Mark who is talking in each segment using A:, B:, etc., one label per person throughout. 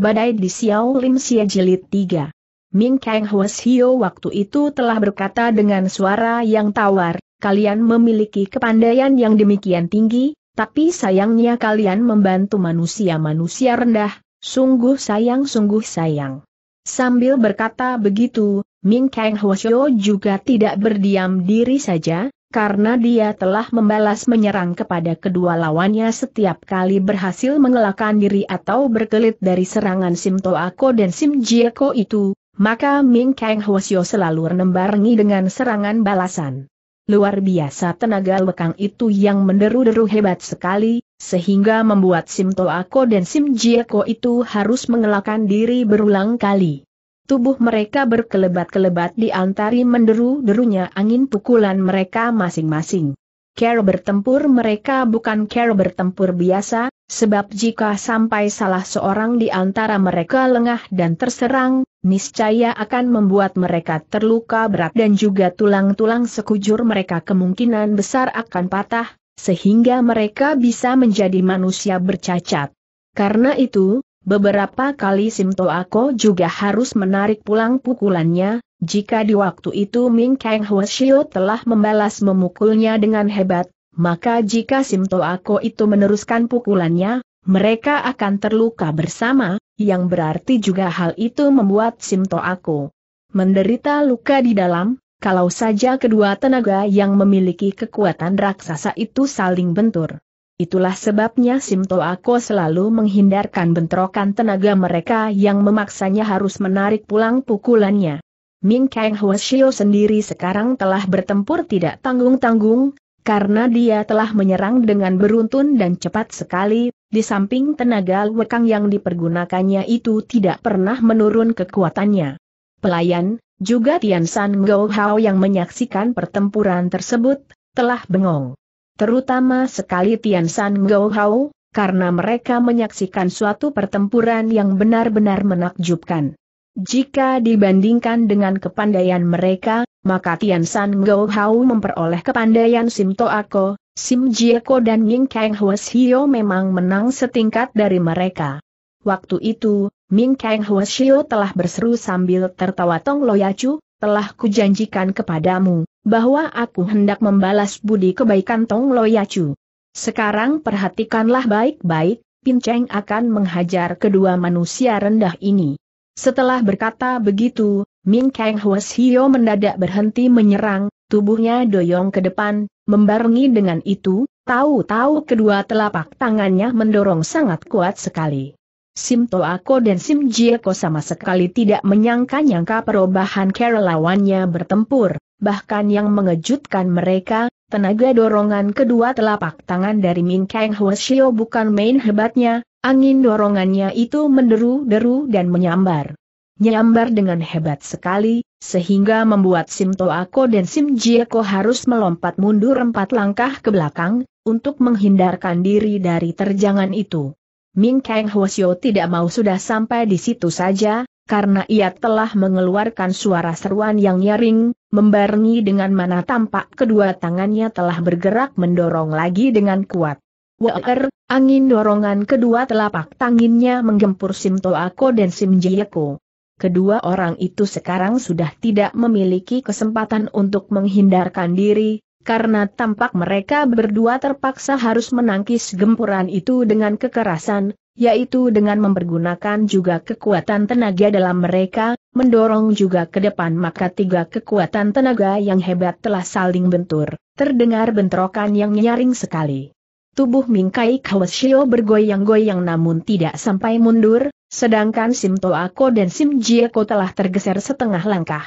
A: Badai di Xiao Lim Xie Jilid 3. Ming Kang Huas Hio waktu itu telah berkata dengan suara yang tawar, kalian memiliki kepandaian yang demikian tinggi, tapi sayangnya kalian membantu manusia-manusia rendah, sungguh sayang-sungguh sayang. Sambil berkata begitu, Ming Kang Hio juga tidak berdiam diri saja, karena dia telah membalas menyerang kepada kedua lawannya setiap kali berhasil mengelakkan diri atau berkelit dari serangan Sim Toako dan Sim Jieko itu, maka Ming Kang Hwasyo selalu rembarengi dengan serangan balasan. Luar biasa tenaga lekang itu yang menderu-deru hebat sekali, sehingga membuat Sim Toako dan Sim Jieko itu harus mengelakkan diri berulang kali. Tubuh mereka berkelebat-kelebat di antari menderu-derunya angin pukulan mereka masing-masing. Care bertempur mereka bukan care bertempur biasa, sebab jika sampai salah seorang di antara mereka lengah dan terserang, niscaya akan membuat mereka terluka berat dan juga tulang-tulang sekujur mereka kemungkinan besar akan patah, sehingga mereka bisa menjadi manusia bercacat. Karena itu, Beberapa kali Simto Ako juga harus menarik pulang pukulannya, jika di waktu itu Ming Kang Huashio telah membalas memukulnya dengan hebat, maka jika Simto Ako itu meneruskan pukulannya, mereka akan terluka bersama, yang berarti juga hal itu membuat Simto Ako menderita luka di dalam, kalau saja kedua tenaga yang memiliki kekuatan raksasa itu saling bentur. Itulah sebabnya Simto Ako selalu menghindarkan bentrokan tenaga mereka yang memaksanya harus menarik pulang pukulannya. Ming Kang Huashio sendiri sekarang telah bertempur tidak tanggung-tanggung, karena dia telah menyerang dengan beruntun dan cepat sekali, di samping tenaga lekang yang dipergunakannya itu tidak pernah menurun kekuatannya. Pelayan, juga Tian San Gou Hao yang menyaksikan pertempuran tersebut, telah bengong terutama sekali Tian San Gou Hao, karena mereka menyaksikan suatu pertempuran yang benar-benar menakjubkan. Jika dibandingkan dengan kepandaian mereka, maka Tian San Gou Hao memperoleh kepandaian Sim Toako, Sim Jieko dan Ming Kang Huas memang menang setingkat dari mereka. Waktu itu, Ming Kang Huas telah berseru sambil tertawa Tong Lo Loyacu, telah kujanjikan kepadamu, bahwa aku hendak membalas budi kebaikan Tong Loyacu. Sekarang perhatikanlah baik-baik, Pinceng akan menghajar kedua manusia rendah ini. Setelah berkata begitu, Ming Kang Huas Hio mendadak berhenti menyerang, tubuhnya doyong ke depan, membarengi dengan itu, tahu-tahu kedua telapak tangannya mendorong sangat kuat sekali. Sim Toako dan Sim Jieko sama sekali tidak menyangka-nyangka perubahan cara lawannya bertempur, bahkan yang mengejutkan mereka, tenaga dorongan kedua telapak tangan dari Ming Kang Huashio bukan main hebatnya, angin dorongannya itu menderu-deru dan menyambar. Nyambar dengan hebat sekali, sehingga membuat Sim Toako dan Sim Jieko harus melompat mundur empat langkah ke belakang, untuk menghindarkan diri dari terjangan itu. Ming Kang Hwasyo tidak mau sudah sampai di situ saja, karena ia telah mengeluarkan suara seruan yang nyaring, membarengi dengan mana tampak kedua tangannya telah bergerak mendorong lagi dengan kuat. Waer, angin dorongan kedua telapak tanginnya menggempur Toako dan Jieko. Kedua orang itu sekarang sudah tidak memiliki kesempatan untuk menghindarkan diri, karena tampak mereka berdua terpaksa harus menangkis gempuran itu dengan kekerasan, yaitu dengan mempergunakan juga kekuatan tenaga dalam mereka, mendorong juga ke depan maka tiga kekuatan tenaga yang hebat telah saling bentur, terdengar bentrokan yang nyaring sekali. Tubuh Mingkai Kawashio bergoyang-goyang namun tidak sampai mundur, sedangkan Sim Toako dan Sim Jieko telah tergeser setengah langkah.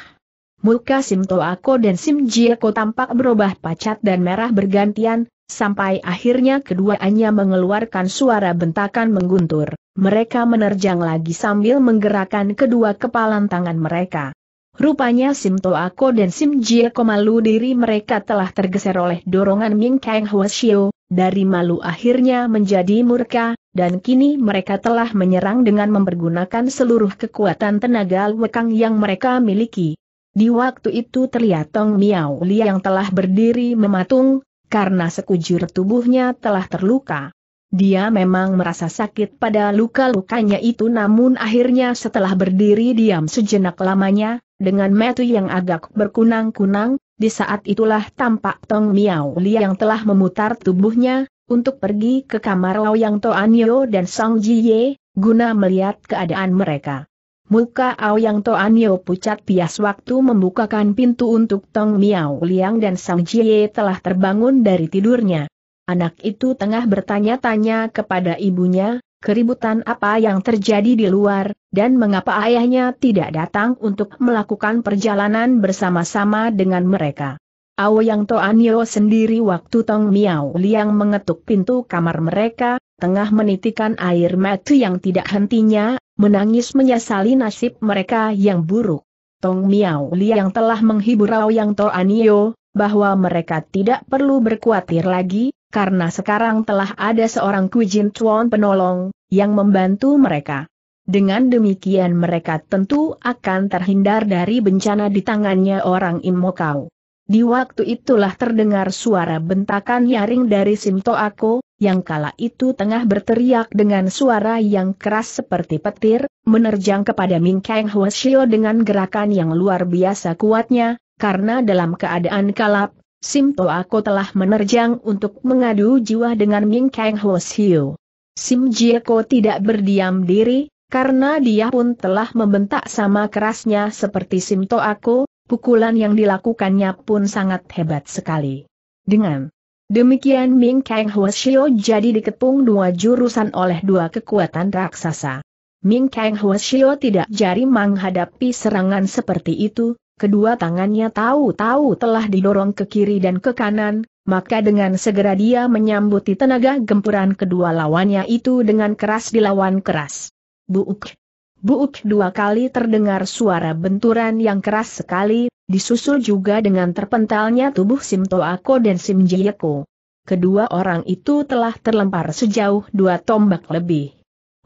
A: Muka Sim Toako dan Sim Jieko tampak berubah pacat dan merah bergantian, sampai akhirnya keduanya mengeluarkan suara bentakan mengguntur. Mereka menerjang lagi sambil menggerakkan kedua kepalan tangan mereka. Rupanya Sim Toako dan Sim Jieko malu diri mereka telah tergeser oleh dorongan Ming Kang Huashio, dari malu akhirnya menjadi murka, dan kini mereka telah menyerang dengan mempergunakan seluruh kekuatan tenaga lekang yang mereka miliki. Di waktu itu terlihat Tong Miao Li yang telah berdiri mematung, karena sekujur tubuhnya telah terluka. Dia memang merasa sakit pada luka-lukanya itu namun akhirnya setelah berdiri diam sejenak lamanya, dengan metu yang agak berkunang-kunang, di saat itulah tampak Tong Miao Li yang telah memutar tubuhnya, untuk pergi ke kamar Yang Toanyo dan Sang Ye, guna melihat keadaan mereka. Muka Ao Aoyang Toanio pucat pias waktu membukakan pintu untuk Tong Miao Liang dan Sang Jie telah terbangun dari tidurnya. Anak itu tengah bertanya-tanya kepada ibunya, keributan apa yang terjadi di luar, dan mengapa ayahnya tidak datang untuk melakukan perjalanan bersama-sama dengan mereka. Ao Aoyang Toanio sendiri waktu Tong Miao Liang mengetuk pintu kamar mereka, tengah menitikan air mata yang tidak hentinya, menangis menyesali nasib mereka yang buruk. Tong Miao Li yang telah menghibur Rao Yang Anio, bahwa mereka tidak perlu berkuatir lagi, karena sekarang telah ada seorang Kujin Chuan penolong, yang membantu mereka. Dengan demikian mereka tentu akan terhindar dari bencana di tangannya orang Imokau. Di waktu itulah terdengar suara bentakan nyaring dari Simto Ako, yang kala itu tengah berteriak dengan suara yang keras seperti petir, menerjang kepada Ming Kang Huashio dengan gerakan yang luar biasa kuatnya, karena dalam keadaan kalap, Simto Ako telah menerjang untuk mengadu jiwa dengan Ming Kang Huashio. Sim Jieko tidak berdiam diri, karena dia pun telah membentak sama kerasnya seperti Simto Ako, pukulan yang dilakukannya pun sangat hebat sekali. Dengan Demikian Ming Kang Huashio jadi dikepung dua jurusan oleh dua kekuatan raksasa. Ming Kang Huashio tidak jari menghadapi serangan seperti itu, kedua tangannya tahu-tahu telah didorong ke kiri dan ke kanan, maka dengan segera dia menyambuti tenaga gempuran kedua lawannya itu dengan keras dilawan keras. Buuk! Buuk dua kali terdengar suara benturan yang keras sekali, disusul juga dengan terpentalnya tubuh Sim Toako dan Sim Jieko. Kedua orang itu telah terlempar sejauh dua tombak lebih.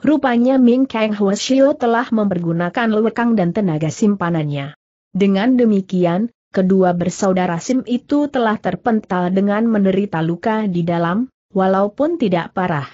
A: Rupanya Ming Kang Huashio telah mempergunakan lekang dan tenaga simpanannya. Dengan demikian, kedua bersaudara Sim itu telah terpental dengan menderita luka di dalam, walaupun tidak parah.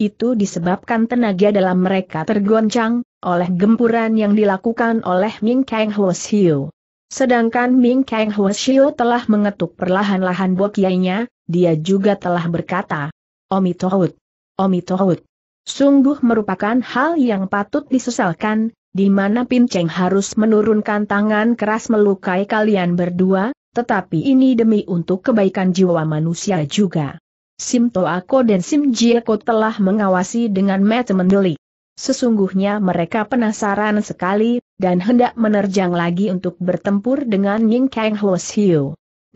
A: Itu disebabkan tenaga dalam mereka tergoncang, oleh gempuran yang dilakukan oleh Ming Kang Huashio. Sedangkan Ming Kang Huashio telah mengetuk perlahan-lahan bokiainya, dia juga telah berkata, Omi Tohut, Omi Tohut. Sungguh merupakan hal yang patut disesalkan, di mana Pin Cheng harus menurunkan tangan keras melukai kalian berdua, tetapi ini demi untuk kebaikan jiwa manusia juga. Sim Toako dan Sim Jieko telah mengawasi dengan mata mendelik. Sesungguhnya mereka penasaran sekali, dan hendak menerjang lagi untuk bertempur dengan Ying Kang Ho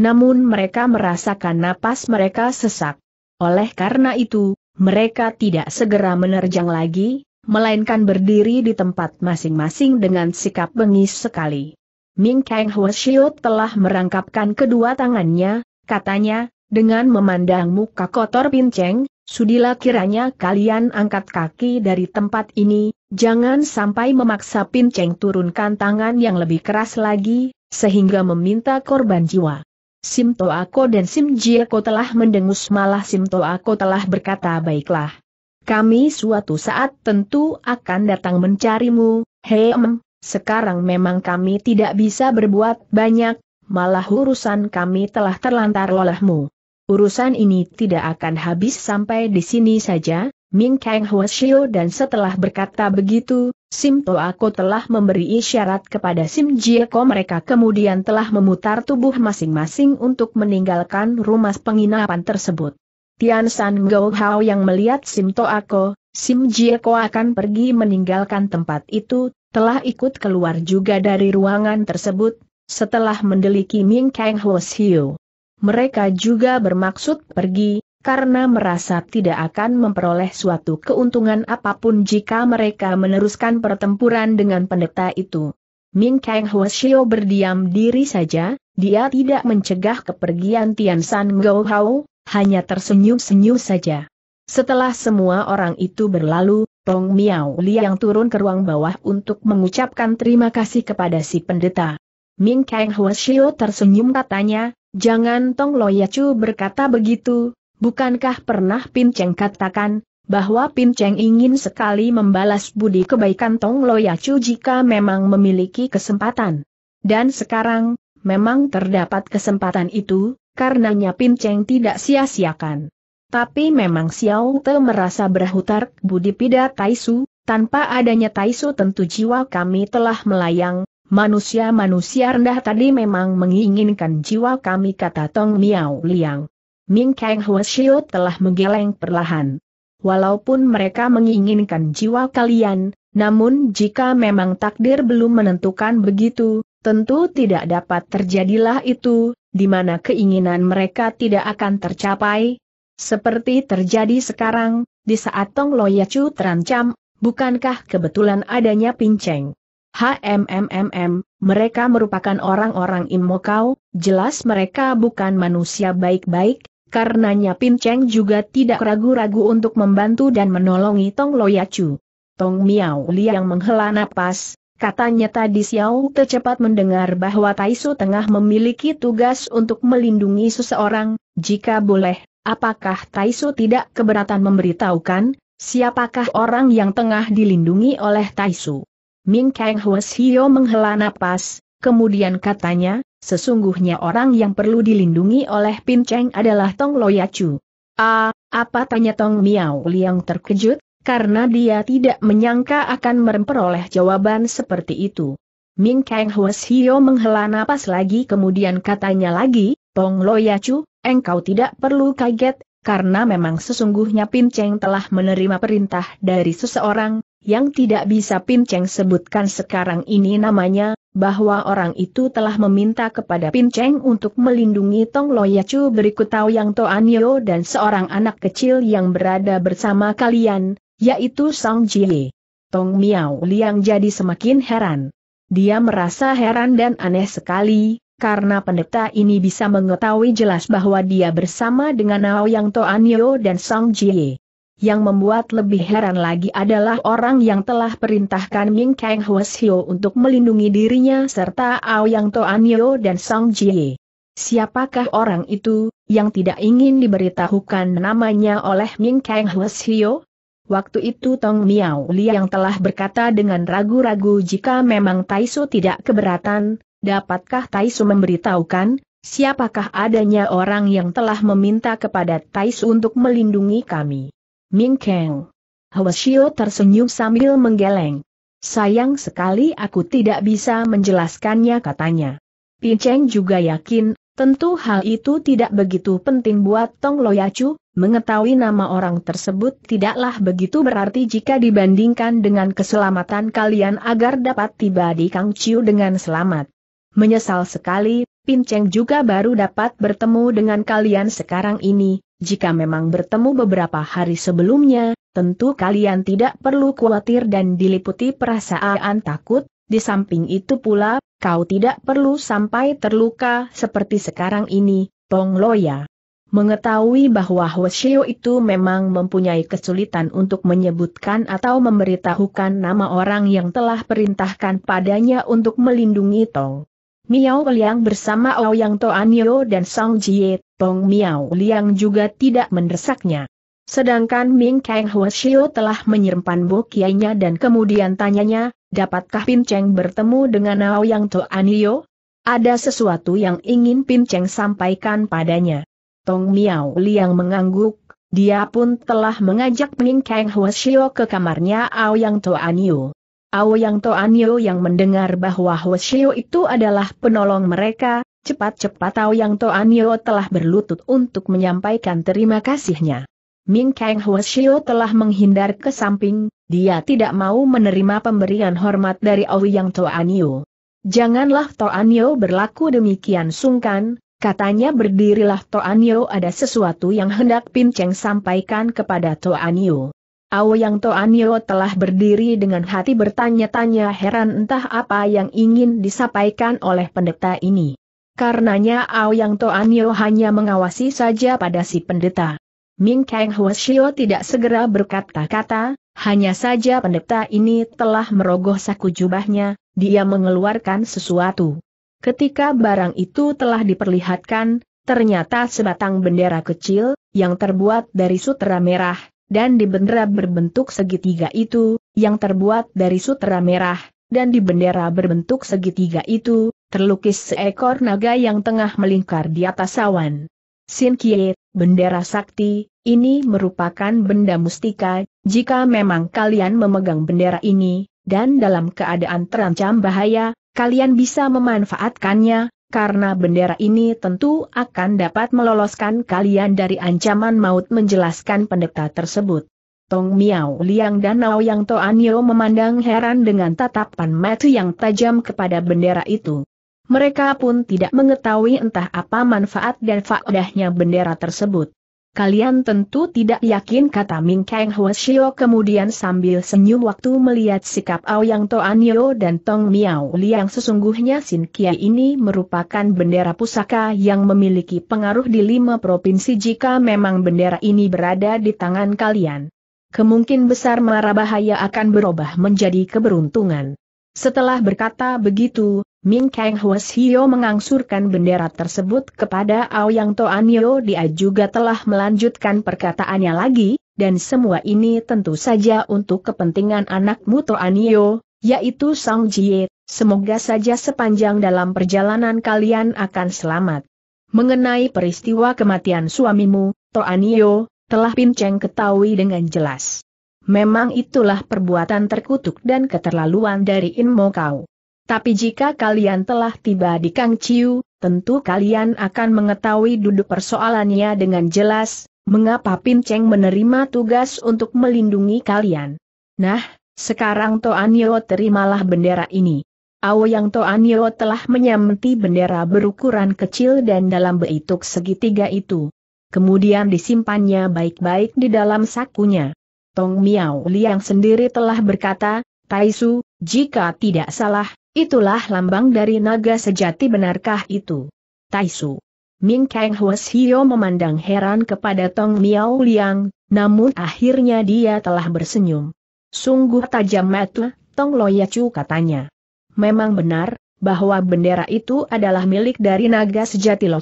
A: Namun mereka merasakan napas mereka sesak. Oleh karena itu, mereka tidak segera menerjang lagi, melainkan berdiri di tempat masing-masing dengan sikap bengis sekali. Ming Kang Ho telah merangkapkan kedua tangannya, katanya, dengan memandang muka kotor pinceng, Sudilah kiranya kalian angkat kaki dari tempat ini, jangan sampai memaksa Pinceng turunkan tangan yang lebih keras lagi, sehingga meminta korban jiwa. Sim Toako dan Sim Jieko telah mendengus malah Sim Toako telah berkata baiklah. Kami suatu saat tentu akan datang mencarimu, hem, sekarang memang kami tidak bisa berbuat banyak, malah urusan kami telah terlantar olehmu. Urusan ini tidak akan habis sampai di sini saja, Ming Kang Huashio dan setelah berkata begitu, Sim To Ako telah memberi isyarat kepada Sim Jie Ko mereka kemudian telah memutar tubuh masing-masing untuk meninggalkan rumah penginapan tersebut. Tian San Gou Hao yang melihat Sim To Ako, Sim Jie Ko akan pergi meninggalkan tempat itu, telah ikut keluar juga dari ruangan tersebut, setelah mendeliki Ming Kang Huashio mereka juga bermaksud pergi, karena merasa tidak akan memperoleh suatu keuntungan apapun jika mereka meneruskan pertempuran dengan pendeta itu. Ming Kang Huashio berdiam diri saja, dia tidak mencegah kepergian Tian San Gou Hao, hanya tersenyum-senyum saja. Setelah semua orang itu berlalu, Tong Miao Li yang turun ke ruang bawah untuk mengucapkan terima kasih kepada si pendeta. Ming Kang Huashio tersenyum katanya, Jangan Tong Loyacu berkata begitu, bukankah pernah Pin Cheng katakan, bahwa Pin Cheng ingin sekali membalas budi kebaikan Tong Loyacu jika memang memiliki kesempatan. Dan sekarang, memang terdapat kesempatan itu, karenanya Pin Cheng tidak sia-siakan. Tapi memang Xiao Te merasa berhutar budi pida Taisu, tanpa adanya Taisu tentu jiwa kami telah melayang, Manusia-manusia rendah tadi memang menginginkan jiwa kami kata Tong Miao Liang. Ming Kang Huashiu telah menggeleng perlahan. Walaupun mereka menginginkan jiwa kalian, namun jika memang takdir belum menentukan begitu, tentu tidak dapat terjadilah itu, di mana keinginan mereka tidak akan tercapai. Seperti terjadi sekarang, di saat Tong Loyacu terancam, bukankah kebetulan adanya pinceng? HMMMM, mereka merupakan orang-orang Imokau, jelas mereka bukan manusia baik-baik, karenanya Cheng juga tidak ragu-ragu untuk membantu dan menolongi Tong Loyacu. Tong Miao Li yang menghela napas, Katanya tadi Xiao tercepat mendengar bahwa Taisu tengah memiliki tugas untuk melindungi seseorang, jika boleh, apakah Taisu tidak keberatan memberitahukan, siapakah orang yang tengah dilindungi oleh Taisu? Ming Kang Hio menghela napas, kemudian katanya, sesungguhnya orang yang perlu dilindungi oleh Pin Cheng adalah Tong Loyacu. Ah, apa tanya Tong Miao Liang terkejut, karena dia tidak menyangka akan memperoleh jawaban seperti itu. Ming Kang Hio menghela napas lagi kemudian katanya lagi, Tong Loyacu, engkau tidak perlu kaget, karena memang sesungguhnya Pin Cheng telah menerima perintah dari seseorang, yang tidak bisa Pin Cheng sebutkan sekarang ini namanya, bahwa orang itu telah meminta kepada Pin Cheng untuk melindungi Tong Loyacu berikut Tao Yang Toanyo dan seorang anak kecil yang berada bersama kalian, yaitu Song Jie. Tong Miao Liang jadi semakin heran. Dia merasa heran dan aneh sekali, karena pendeta ini bisa mengetahui jelas bahwa dia bersama dengan Ao Yang Toanyo dan Song Jie. Yang membuat lebih heran lagi adalah orang yang telah perintahkan Ming Kang Hwasyo untuk melindungi dirinya serta Aoyang Toanyo dan Sang Jie. Siapakah orang itu, yang tidak ingin diberitahukan namanya oleh Ming Kang Hwasyo? Waktu itu Tong Miao Li yang telah berkata dengan ragu-ragu jika memang Taisu tidak keberatan, dapatkah Taisu memberitahukan, siapakah adanya orang yang telah meminta kepada Taisu untuk melindungi kami? Ming Kang. Hwasyo tersenyum sambil menggeleng. Sayang sekali aku tidak bisa menjelaskannya katanya. Pinceng juga yakin, tentu hal itu tidak begitu penting buat Tong Loyacu, mengetahui nama orang tersebut tidaklah begitu berarti jika dibandingkan dengan keselamatan kalian agar dapat tiba di Kang Chiu dengan selamat. Menyesal sekali, Pinceng juga baru dapat bertemu dengan kalian sekarang ini, jika memang bertemu beberapa hari sebelumnya, tentu kalian tidak perlu khawatir dan diliputi perasaan takut, di samping itu pula, kau tidak perlu sampai terluka seperti sekarang ini, Tong Loya. Mengetahui bahwa Hoshio itu memang mempunyai kesulitan untuk menyebutkan atau memberitahukan nama orang yang telah perintahkan padanya untuk melindungi Tong Miao Liang bersama Ao Ouyang Toanyo dan Sang Jie, Tong Miao Liang juga tidak mendesaknya. Sedangkan Ming Kang Huashio telah menyimpan bokiainya dan kemudian tanyanya, dapatkah Pin Cheng bertemu dengan Ao Ouyang Toanyo? Ada sesuatu yang ingin Pin Cheng sampaikan padanya. Tong Miao Liang mengangguk, dia pun telah mengajak Ming Kang Huashio ke kamarnya Ao Ouyang Toanyo. Ao Yang Toanyo yang mendengar bahwa Hoshio itu adalah penolong mereka, cepat-cepat Yang Toanyo telah berlutut untuk menyampaikan terima kasihnya. Ming Kang Hoshio telah menghindar ke samping, dia tidak mau menerima pemberian hormat dari Ao Yang Toanyo. Janganlah Toanyo berlaku demikian sungkan, katanya berdirilah Toanyo ada sesuatu yang hendak Pin Cheng sampaikan kepada Toanyo. Yang Toanio telah berdiri dengan hati bertanya-tanya heran entah apa yang ingin disampaikan oleh pendeta ini. Karenanya Yang Toanio hanya mengawasi saja pada si pendeta. Ming Kang Huashio tidak segera berkata-kata, hanya saja pendeta ini telah merogoh saku jubahnya, dia mengeluarkan sesuatu. Ketika barang itu telah diperlihatkan, ternyata sebatang bendera kecil, yang terbuat dari sutera merah, dan di bendera berbentuk segitiga itu, yang terbuat dari sutera merah, dan di bendera berbentuk segitiga itu, terlukis seekor naga yang tengah melingkar di atas awan. Sin Kie, bendera sakti, ini merupakan benda mustika, jika memang kalian memegang bendera ini, dan dalam keadaan terancam bahaya, kalian bisa memanfaatkannya, karena bendera ini tentu akan dapat meloloskan kalian dari ancaman maut menjelaskan pendeta tersebut. Tong Miao Liang dan Nao Yang Toanyo memandang heran dengan tatapan mata yang tajam kepada bendera itu. Mereka pun tidak mengetahui entah apa manfaat dan faedahnya bendera tersebut. Kalian tentu tidak yakin kata Ming Kang Hwasyo kemudian sambil senyum waktu melihat sikap Aoyang Toanyo dan Tong Miao Liang sesungguhnya Sin Kia ini merupakan bendera pusaka yang memiliki pengaruh di lima provinsi jika memang bendera ini berada di tangan kalian. Kemungkin besar mara bahaya akan berubah menjadi keberuntungan. Setelah berkata begitu, Ming Kang Hio mengangsurkan bendera tersebut kepada Ao Aoyang Toanio dia juga telah melanjutkan perkataannya lagi, dan semua ini tentu saja untuk kepentingan anakmu Toanio, yaitu Sang Jie, semoga saja sepanjang dalam perjalanan kalian akan selamat. Mengenai peristiwa kematian suamimu, Toanio, telah Pinceng ketahui dengan jelas. Memang itulah perbuatan terkutuk dan keterlaluan dari Inmo Kau. Tapi jika kalian telah tiba di Kang Chiu, tentu kalian akan mengetahui duduk persoalannya dengan jelas, mengapa Pin Cheng menerima tugas untuk melindungi kalian. Nah, sekarang Yeo terimalah bendera ini. Aoyang Yeo telah menyameti bendera berukuran kecil dan dalam beituk segitiga itu. Kemudian disimpannya baik-baik di dalam sakunya. Tong Miao Liang sendiri telah berkata, Taisu, jika tidak salah, itulah lambang dari naga sejati benarkah itu? Taisu. Ming Kang Huas Hio memandang heran kepada Tong Miao Liang, namun akhirnya dia telah bersenyum. Sungguh tajam mata, Tong Loyacu katanya. Memang benar, bahwa bendera itu adalah milik dari naga sejati Lo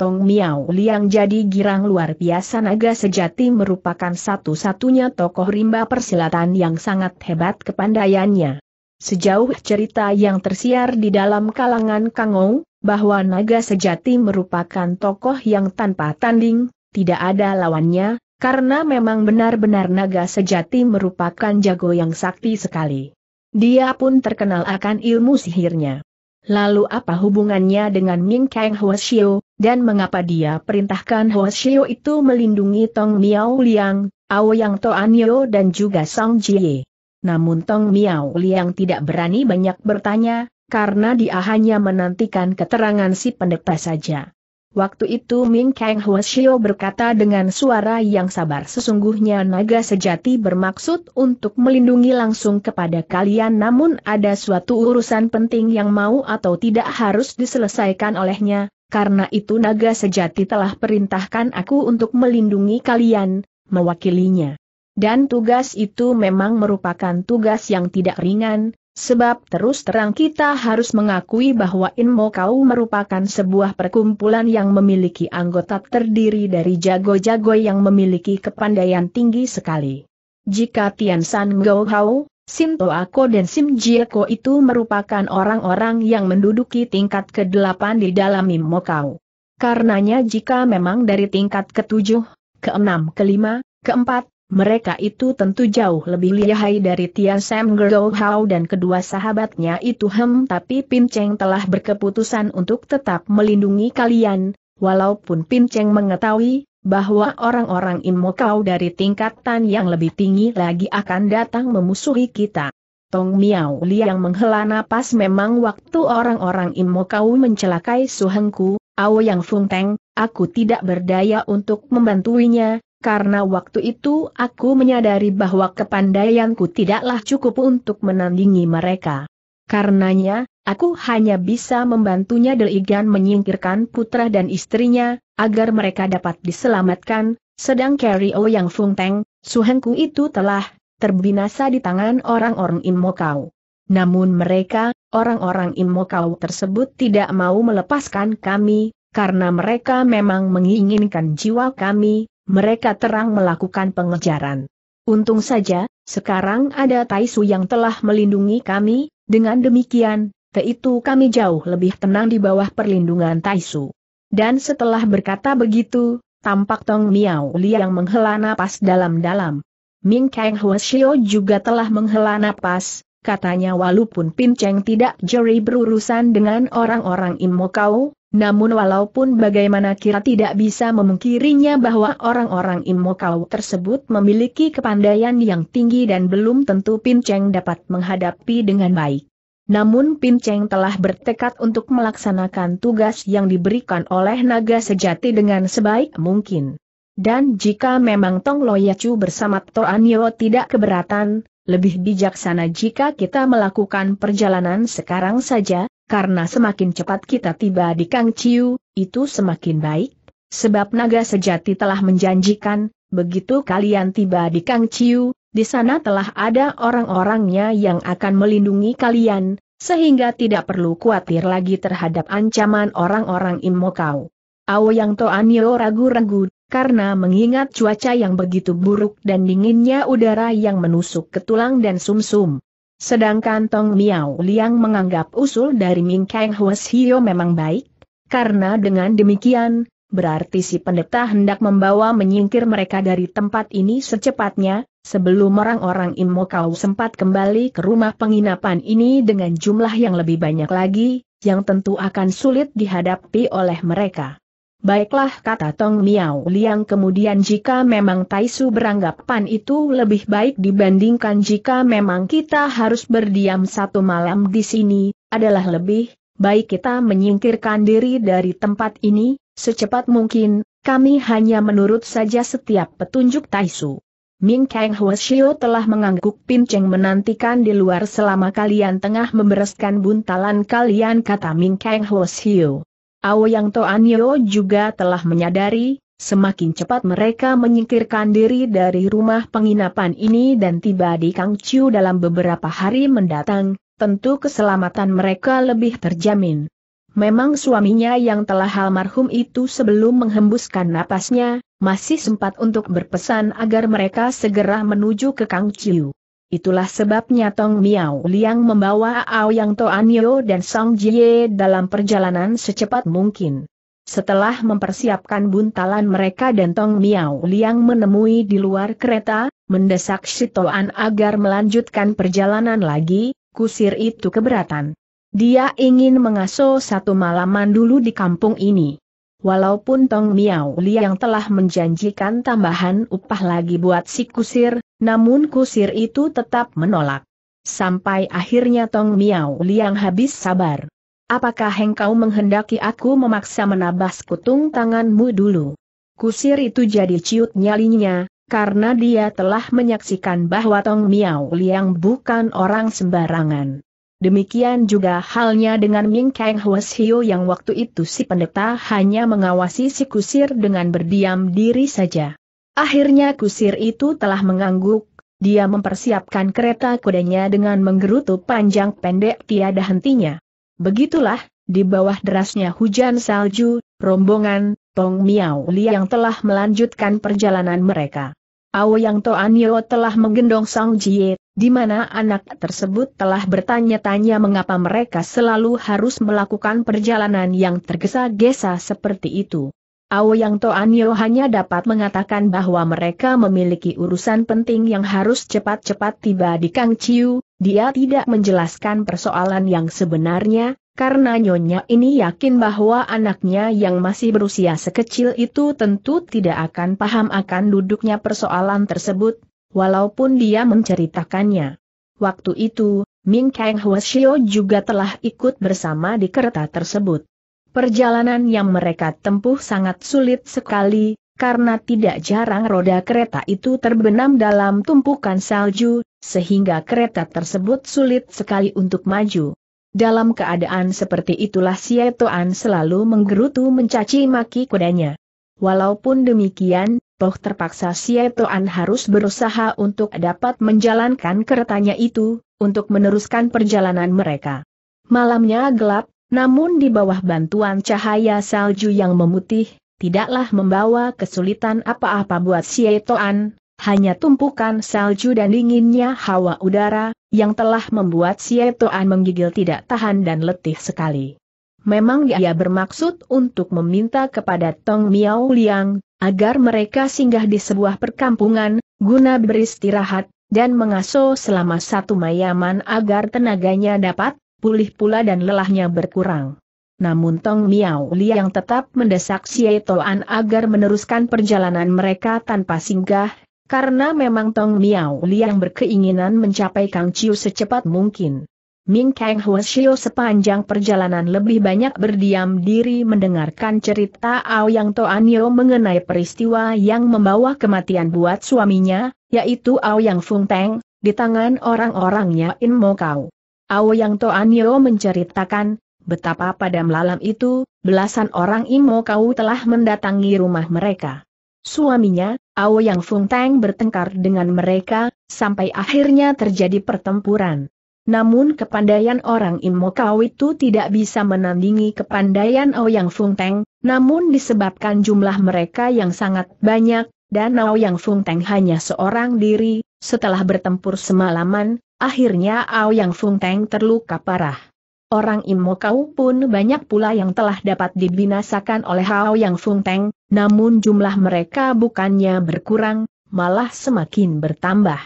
A: Tong Miao Liang jadi girang luar biasa naga sejati merupakan satu-satunya tokoh rimba persilatan yang sangat hebat kepandaiannya. Sejauh cerita yang tersiar di dalam kalangan Kangou, bahwa naga sejati merupakan tokoh yang tanpa tanding, tidak ada lawannya, karena memang benar-benar naga sejati merupakan jago yang sakti sekali. Dia pun terkenal akan ilmu sihirnya. Lalu apa hubungannya dengan Ming Kang Hwasio, dan mengapa dia perintahkan Hoshio itu melindungi Tong Miao Liang, Aoyang Toanyo dan juga Song Jie. Namun Tong Miao Liang tidak berani banyak bertanya, karena dia hanya menantikan keterangan si pendeta saja. Waktu itu Ming Kang Huashio berkata dengan suara yang sabar sesungguhnya naga sejati bermaksud untuk melindungi langsung kepada kalian namun ada suatu urusan penting yang mau atau tidak harus diselesaikan olehnya, karena itu naga sejati telah perintahkan aku untuk melindungi kalian, mewakilinya. Dan tugas itu memang merupakan tugas yang tidak ringan, sebab terus terang kita harus mengakui bahwa Inmo Kau merupakan sebuah perkumpulan yang memiliki anggota terdiri dari jago-jago yang memiliki kepandaian tinggi sekali. Jika Tian San Gou Hao, Sim Toako dan Sim Jieko itu merupakan orang-orang yang menduduki tingkat ke-8 di dalam Mimokau. Karenanya jika memang dari tingkat ke-7, ke-6, ke-5, ke-4, mereka itu tentu jauh lebih lihai dari Tian Sam Gerou Hao dan kedua sahabatnya itu hem tapi Pin telah berkeputusan untuk tetap melindungi kalian, walaupun Pin mengetahui bahwa orang-orang Imokau dari tingkatan yang lebih tinggi lagi akan datang memusuhi kita. Tong Miao Li yang menghela napas memang waktu orang-orang Imokau mencelakai Suhengku, Ao Yang Fung Teng, aku tidak berdaya untuk membantuinya, karena waktu itu aku menyadari bahwa kepandaianku tidaklah cukup untuk menandingi mereka. Karenanya, Aku hanya bisa membantunya Deligan menyingkirkan putra dan istrinya, agar mereka dapat diselamatkan, sedang Carrie O yang Fung Teng, Suhengku itu telah terbinasa di tangan orang-orang Imokau. Namun mereka, orang-orang Imokau tersebut tidak mau melepaskan kami, karena mereka memang menginginkan jiwa kami, mereka terang melakukan pengejaran. Untung saja, sekarang ada Taisu yang telah melindungi kami, dengan demikian, itu kami jauh lebih tenang di bawah perlindungan Taisu. Dan setelah berkata begitu, tampak Tong Miao Li yang menghela napas dalam-dalam. Ming Kang Huashio juga telah menghela napas, katanya walaupun Pin Cheng tidak jeri berurusan dengan orang-orang Imokau, namun walaupun bagaimana kira tidak bisa memungkirinya bahwa orang-orang Imokau tersebut memiliki kepandaian yang tinggi dan belum tentu Pin Cheng dapat menghadapi dengan baik. Namun Pin Cheng telah bertekad untuk melaksanakan tugas yang diberikan oleh naga sejati dengan sebaik mungkin. Dan jika memang Tong Loyacu bersama Yeo tidak keberatan, lebih bijaksana jika kita melakukan perjalanan sekarang saja, karena semakin cepat kita tiba di Kang Chiu, itu semakin baik. Sebab naga sejati telah menjanjikan, begitu kalian tiba di Kang Chiu, di sana telah ada orang-orangnya yang akan melindungi kalian, sehingga tidak perlu khawatir lagi terhadap ancaman orang-orang Imokau. Yang Toanio ragu-ragu, karena mengingat cuaca yang begitu buruk dan dinginnya udara yang menusuk ke tulang dan sumsum. -sum. Sedangkan Tong Miao Liang menganggap usul dari Ming Kang Huas Hio memang baik, karena dengan demikian, berarti si pendeta hendak membawa menyingkir mereka dari tempat ini secepatnya, sebelum orang-orang Imokau sempat kembali ke rumah penginapan ini dengan jumlah yang lebih banyak lagi, yang tentu akan sulit dihadapi oleh mereka. Baiklah kata Tong Miao Liang kemudian jika memang Taisu beranggapan itu lebih baik dibandingkan jika memang kita harus berdiam satu malam di sini, adalah lebih, baik kita menyingkirkan diri dari tempat ini, Secepat mungkin, kami hanya menurut saja setiap petunjuk Taisu. Ming Kang Huashio telah mengangguk pincang menantikan di luar selama kalian tengah membereskan buntalan kalian kata Ming Kang Huashio. Aoyang Yeo juga telah menyadari, semakin cepat mereka menyingkirkan diri dari rumah penginapan ini dan tiba di Kang Chiu dalam beberapa hari mendatang, tentu keselamatan mereka lebih terjamin. Memang suaminya yang telah almarhum itu sebelum menghembuskan napasnya, masih sempat untuk berpesan agar mereka segera menuju ke Kang Chiu. Itulah sebabnya Tong Miao Liang membawa Ao Yang Toanyo dan Song Jie dalam perjalanan secepat mungkin. Setelah mempersiapkan buntalan mereka dan Tong Miao Liang menemui di luar kereta, mendesak Shitoan agar melanjutkan perjalanan lagi, kusir itu keberatan. Dia ingin mengasuh satu malaman dulu di kampung ini. Walaupun Tong Miao Liang telah menjanjikan tambahan upah lagi buat si kusir, namun kusir itu tetap menolak. Sampai akhirnya Tong Miao Liang habis sabar. Apakah engkau menghendaki aku memaksa menabas kutung tanganmu dulu? Kusir itu jadi ciut nyalinya, karena dia telah menyaksikan bahwa Tong Miao Liang bukan orang sembarangan. Demikian juga halnya dengan Ming Kang Hwas Hio yang waktu itu si pendeta hanya mengawasi si kusir dengan berdiam diri saja. Akhirnya kusir itu telah mengangguk, dia mempersiapkan kereta kudanya dengan menggerutu panjang pendek tiada hentinya. Begitulah, di bawah derasnya hujan salju, rombongan, Tong Miao Li yang telah melanjutkan perjalanan mereka. Yang Toanyo telah menggendong Sang Jie, di mana anak tersebut telah bertanya-tanya mengapa mereka selalu harus melakukan perjalanan yang tergesa-gesa seperti itu. Yang Toanyo hanya dapat mengatakan bahwa mereka memiliki urusan penting yang harus cepat-cepat tiba di Kang Chiu, dia tidak menjelaskan persoalan yang sebenarnya, karena nyonya ini yakin bahwa anaknya yang masih berusia sekecil itu tentu tidak akan paham akan duduknya persoalan tersebut, walaupun dia menceritakannya. Waktu itu, Ming Kang Huashio juga telah ikut bersama di kereta tersebut. Perjalanan yang mereka tempuh sangat sulit sekali, karena tidak jarang roda kereta itu terbenam dalam tumpukan salju, sehingga kereta tersebut sulit sekali untuk maju. Dalam keadaan seperti itulah Sietoan selalu menggerutu mencaci maki kudanya. Walaupun demikian, Poh terpaksa Sietoan harus berusaha untuk dapat menjalankan keretanya itu, untuk meneruskan perjalanan mereka. Malamnya gelap, namun di bawah bantuan cahaya salju yang memutih, tidaklah membawa kesulitan apa-apa buat Sietoan, hanya tumpukan salju dan dinginnya hawa udara, yang telah membuat Sietoan menggigil tidak tahan dan letih sekali. Memang ia bermaksud untuk meminta kepada Tong Miao Liang, agar mereka singgah di sebuah perkampungan, guna beristirahat, dan mengaso selama satu mayaman agar tenaganya dapat pulih pula dan lelahnya berkurang. Namun Tong Miao Liang tetap mendesak Sietoan agar meneruskan perjalanan mereka tanpa singgah, karena memang Tong Miao Liang berkeinginan mencapai Kang Chiu secepat mungkin. Ming Kang Huashio sepanjang perjalanan lebih banyak berdiam diri mendengarkan cerita Ao Yang To Toanio mengenai peristiwa yang membawa kematian buat suaminya, yaitu Ao Yang Fung Teng, di tangan orang-orangnya In Mo Kau. Ao Yang To Toanio menceritakan, betapa pada malam itu, belasan orang In Mo Kau telah mendatangi rumah mereka. Suaminya, Ao Yang Fung Tang bertengkar dengan mereka, sampai akhirnya terjadi pertempuran. Namun kepandaian orang Imokau itu tidak bisa menandingi kepandaian Ao Yang Fung Tang, namun disebabkan jumlah mereka yang sangat banyak, dan Ao Yang Fung Tang hanya seorang diri, setelah bertempur semalaman, akhirnya Ao Yang Fung Tang terluka parah. Orang Imo kau pun banyak pula yang telah dapat dibinasakan oleh Hao Yang Fung namun jumlah mereka bukannya berkurang, malah semakin bertambah.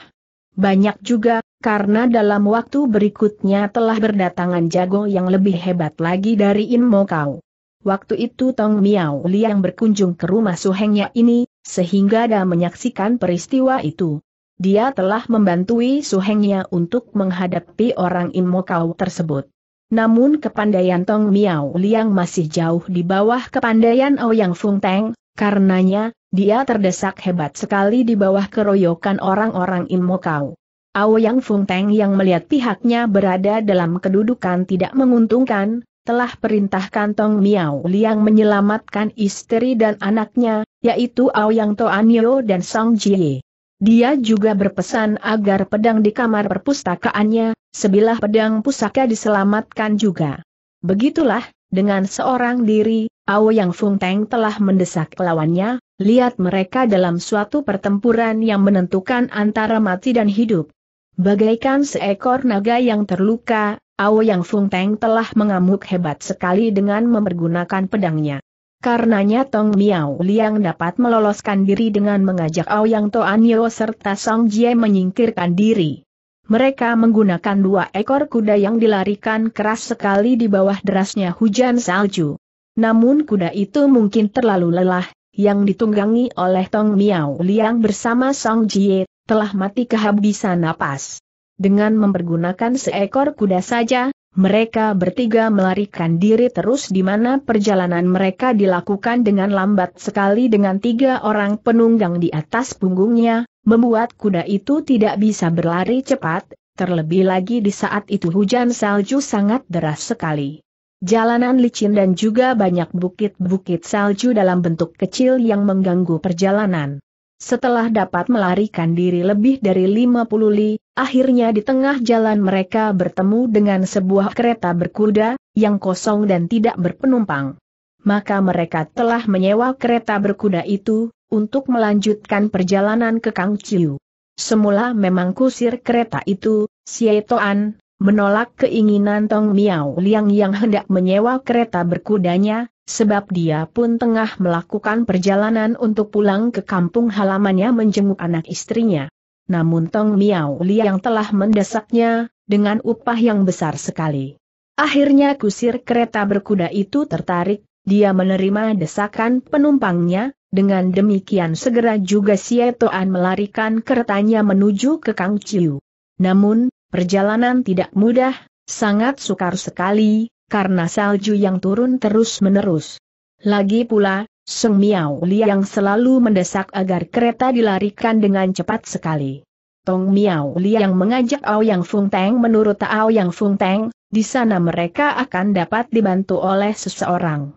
A: Banyak juga, karena dalam waktu berikutnya telah berdatangan jago yang lebih hebat lagi dari Imo kau. Waktu itu Tong Miao Li yang berkunjung ke rumah Su Hengnya ini, sehingga dia menyaksikan peristiwa itu. Dia telah membantui Hengnya untuk menghadapi orang Imo kau tersebut. Namun kepandaian Tong Miao Liang masih jauh di bawah kepandaian Ouyang Fung Teng, karenanya, dia terdesak hebat sekali di bawah keroyokan orang-orang Imokau. Ouyang Fung Teng yang melihat pihaknya berada dalam kedudukan tidak menguntungkan, telah perintahkan Tong Miao Liang menyelamatkan istri dan anaknya, yaitu Ouyang Toanio dan Song Jie. Dia juga berpesan agar pedang di kamar perpustakaannya, sebilah pedang pusaka diselamatkan juga. Begitulah, dengan seorang diri, Ao Yang Fung Teng telah mendesak lawannya, lihat mereka dalam suatu pertempuran yang menentukan antara mati dan hidup. Bagaikan seekor naga yang terluka, Ao Yang Fung Teng telah mengamuk hebat sekali dengan mempergunakan pedangnya. Karenanya Tong Miao Liang dapat meloloskan diri dengan mengajak Ao Yang Aoyang Toanyo serta Song Jie menyingkirkan diri. Mereka menggunakan dua ekor kuda yang dilarikan keras sekali di bawah derasnya hujan salju. Namun kuda itu mungkin terlalu lelah, yang ditunggangi oleh Tong Miao Liang bersama Song Jie, telah mati kehabisan napas. Dengan mempergunakan seekor kuda saja, mereka bertiga melarikan diri terus di mana perjalanan mereka dilakukan dengan lambat sekali dengan tiga orang penunggang di atas punggungnya, membuat kuda itu tidak bisa berlari cepat, terlebih lagi di saat itu hujan salju sangat deras sekali. Jalanan licin dan juga banyak bukit-bukit salju dalam bentuk kecil yang mengganggu perjalanan. Setelah dapat melarikan diri lebih dari 50 li, Akhirnya di tengah jalan mereka bertemu dengan sebuah kereta berkuda, yang kosong dan tidak berpenumpang. Maka mereka telah menyewa kereta berkuda itu, untuk melanjutkan perjalanan ke Kang Chiu. Semula memang kusir kereta itu, Sietoan, menolak keinginan Tong Miao Liang yang hendak menyewa kereta berkudanya, sebab dia pun tengah melakukan perjalanan untuk pulang ke kampung halamannya menjenguk anak istrinya namun Tong Miao Li yang telah mendesaknya, dengan upah yang besar sekali. Akhirnya kusir kereta berkuda itu tertarik, dia menerima desakan penumpangnya, dengan demikian segera juga Sietoan melarikan keretanya menuju ke Kang Chiu. Namun, perjalanan tidak mudah, sangat sukar sekali, karena salju yang turun terus-menerus. Lagi pula, Seng Miao Liang selalu mendesak agar kereta dilarikan dengan cepat sekali. Tong Miao Liang mengajak Aoyang Fung Teng menurut Aoyang Fung Teng, di sana mereka akan dapat dibantu oleh seseorang.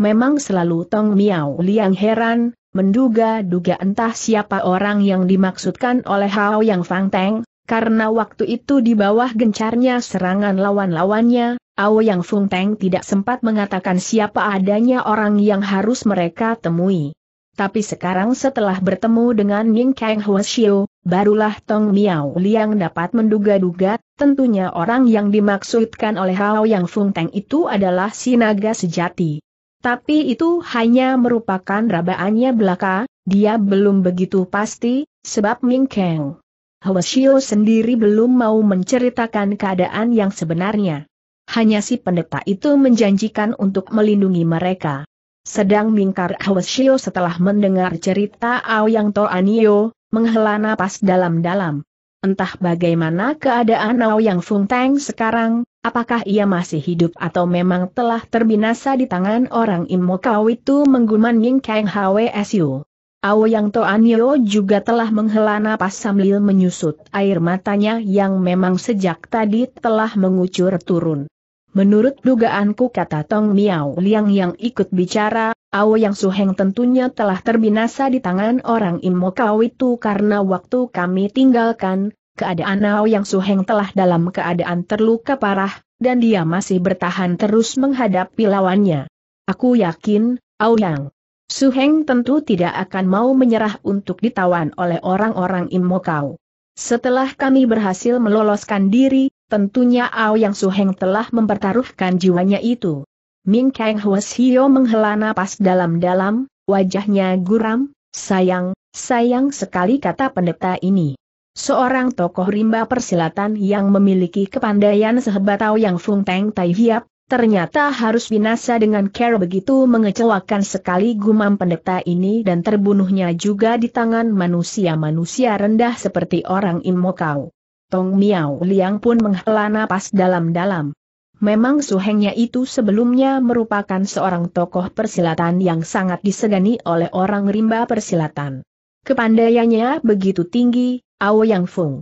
A: Memang selalu Tong Miao Liang heran, menduga-duga entah siapa orang yang dimaksudkan oleh Aoyang Yang Fang Teng, karena waktu itu di bawah gencarnya serangan lawan-lawannya, Ao Yang Fung Teng tidak sempat mengatakan siapa adanya orang yang harus mereka temui. Tapi sekarang setelah bertemu dengan Ning Kang Huashio, barulah Tong Miao Liang dapat menduga-duga, tentunya orang yang dimaksudkan oleh Hao Yang Fung Teng itu adalah si naga sejati. Tapi itu hanya merupakan rabaannya belaka, dia belum begitu pasti, sebab Ning Kang Hwasyo sendiri belum mau menceritakan keadaan yang sebenarnya. Hanya si pendeta itu menjanjikan untuk melindungi mereka. Sedang Mingkar Hwasyo setelah mendengar cerita Aoyang Anio, menghela napas dalam-dalam. Entah bagaimana keadaan Aoyang Fung Teng sekarang, apakah ia masih hidup atau memang telah terbinasa di tangan orang Imokau itu menggumam Ying Kang HWSU. Aoyang Toanio juga telah menghela napas sambil menyusut air matanya yang memang sejak tadi telah mengucur turun. Menurut dugaanku kata Tong Miao Liang yang ikut bicara, Su Suheng tentunya telah terbinasa di tangan orang Imokau itu karena waktu kami tinggalkan, keadaan Su Suheng telah dalam keadaan terluka parah, dan dia masih bertahan terus menghadapi lawannya. Aku yakin, Yang. Su Heng tentu tidak akan mau menyerah untuk ditawan oleh orang-orang Imokau. Setelah kami berhasil meloloskan diri, tentunya Ao Yang Su Heng telah mempertaruhkan jiwanya itu. Ming Kang Huas Hio menghela napas dalam-dalam, wajahnya guram, sayang, sayang sekali kata pendeta ini. Seorang tokoh rimba persilatan yang memiliki kepandaian sehebat Ao Yang Fung Teng Tai Hiap, Ternyata harus binasa dengan Carol begitu mengecewakan sekali gumam pendeta ini dan terbunuhnya juga di tangan manusia-manusia rendah seperti orang Imokau. Tong Miao Liang pun menghela napas dalam-dalam. Memang suhengnya itu sebelumnya merupakan seorang tokoh persilatan yang sangat disegani oleh orang rimba persilatan. Kepandaiannya begitu tinggi, Ao Yang Fung.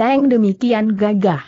A: Teng demikian gagah.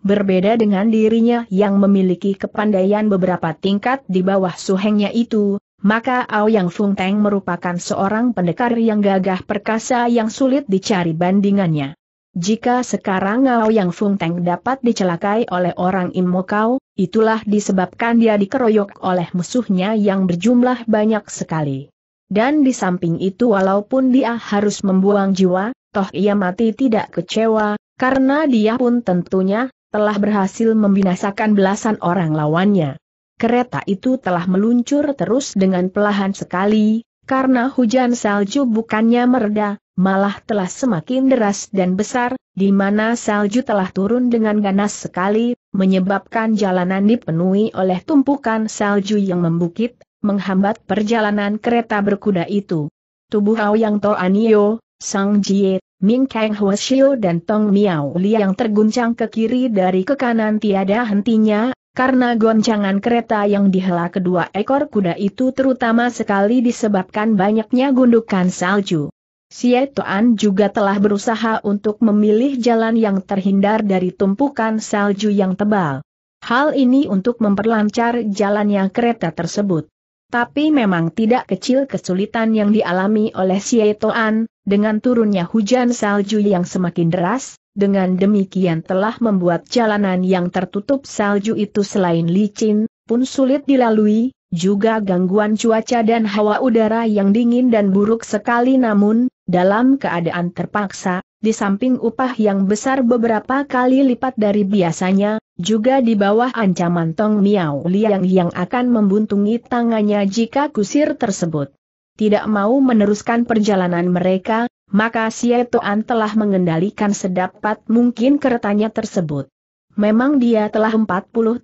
A: Berbeda dengan dirinya yang memiliki kepandaian beberapa tingkat di bawah suhengnya itu, maka Aoyang Fung Teng merupakan seorang pendekar yang gagah perkasa yang sulit dicari bandingannya. Jika sekarang Aoyang Fung Teng dapat dicelakai oleh orang Imokau, itulah disebabkan dia dikeroyok oleh musuhnya yang berjumlah banyak sekali. Dan di samping itu walaupun dia harus membuang jiwa, toh ia mati tidak kecewa, karena dia pun tentunya telah berhasil membinasakan belasan orang lawannya. Kereta itu telah meluncur terus dengan pelahan sekali, karena hujan salju bukannya mereda, malah telah semakin deras dan besar, di mana salju telah turun dengan ganas sekali, menyebabkan jalanan dipenuhi oleh tumpukan salju yang membukit, menghambat perjalanan kereta berkuda itu. Tubuh Aoyang Toanio, Sang Jie, Ming Kang Huashio dan Tong Miao Li yang terguncang ke kiri dari ke kanan tiada hentinya, karena goncangan kereta yang dihela kedua ekor kuda itu terutama sekali disebabkan banyaknya gundukan salju. Xie Tuan juga telah berusaha untuk memilih jalan yang terhindar dari tumpukan salju yang tebal. Hal ini untuk memperlancar jalannya kereta tersebut tapi memang tidak kecil kesulitan yang dialami oleh Sietoan, dengan turunnya hujan salju yang semakin deras, dengan demikian telah membuat jalanan yang tertutup salju itu selain licin, pun sulit dilalui, juga gangguan cuaca dan hawa udara yang dingin dan buruk sekali namun, dalam keadaan terpaksa, di samping upah yang besar beberapa kali lipat dari biasanya, juga di bawah ancaman Tong Miao Liang yang akan membuntungi tangannya jika kusir tersebut. Tidak mau meneruskan perjalanan mereka, maka Sietoan telah mengendalikan sedapat mungkin keretanya tersebut. Memang dia telah 40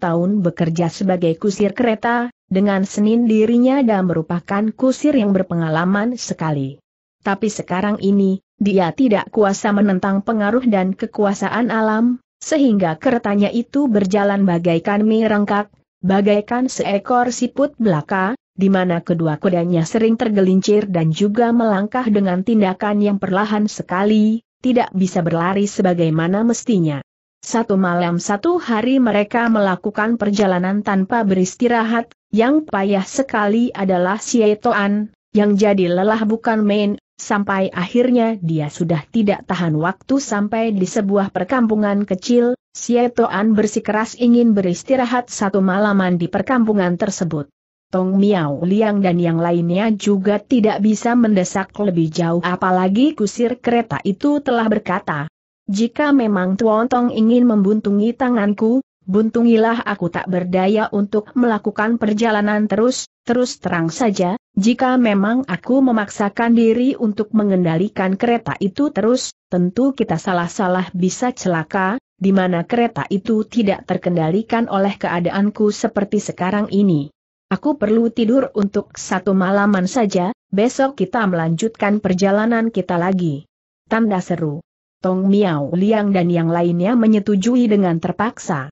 A: tahun bekerja sebagai kusir kereta, dengan senin dirinya dan merupakan kusir yang berpengalaman sekali. Tapi sekarang ini, dia tidak kuasa menentang pengaruh dan kekuasaan alam, sehingga keretanya itu berjalan bagaikan merangkak, bagaikan seekor siput belaka, di mana kedua kudanya sering tergelincir dan juga melangkah dengan tindakan yang perlahan sekali, tidak bisa berlari sebagaimana mestinya. Satu malam satu hari mereka melakukan perjalanan tanpa beristirahat, yang payah sekali adalah Sietoan, yang jadi lelah bukan main, sampai akhirnya dia sudah tidak tahan waktu sampai di sebuah perkampungan kecil, Sietoan bersikeras ingin beristirahat satu malaman di perkampungan tersebut. Tong Miao Liang dan yang lainnya juga tidak bisa mendesak lebih jauh apalagi kusir kereta itu telah berkata, jika memang Tuan Tong ingin membuntungi tanganku, buntungilah aku tak berdaya untuk melakukan perjalanan terus, terus terang saja, jika memang aku memaksakan diri untuk mengendalikan kereta itu terus, tentu kita salah-salah bisa celaka, di mana kereta itu tidak terkendalikan oleh keadaanku seperti sekarang ini. Aku perlu tidur untuk satu malaman saja, besok kita melanjutkan perjalanan kita lagi. Tanda seru. Tong Miao Liang dan yang lainnya menyetujui dengan terpaksa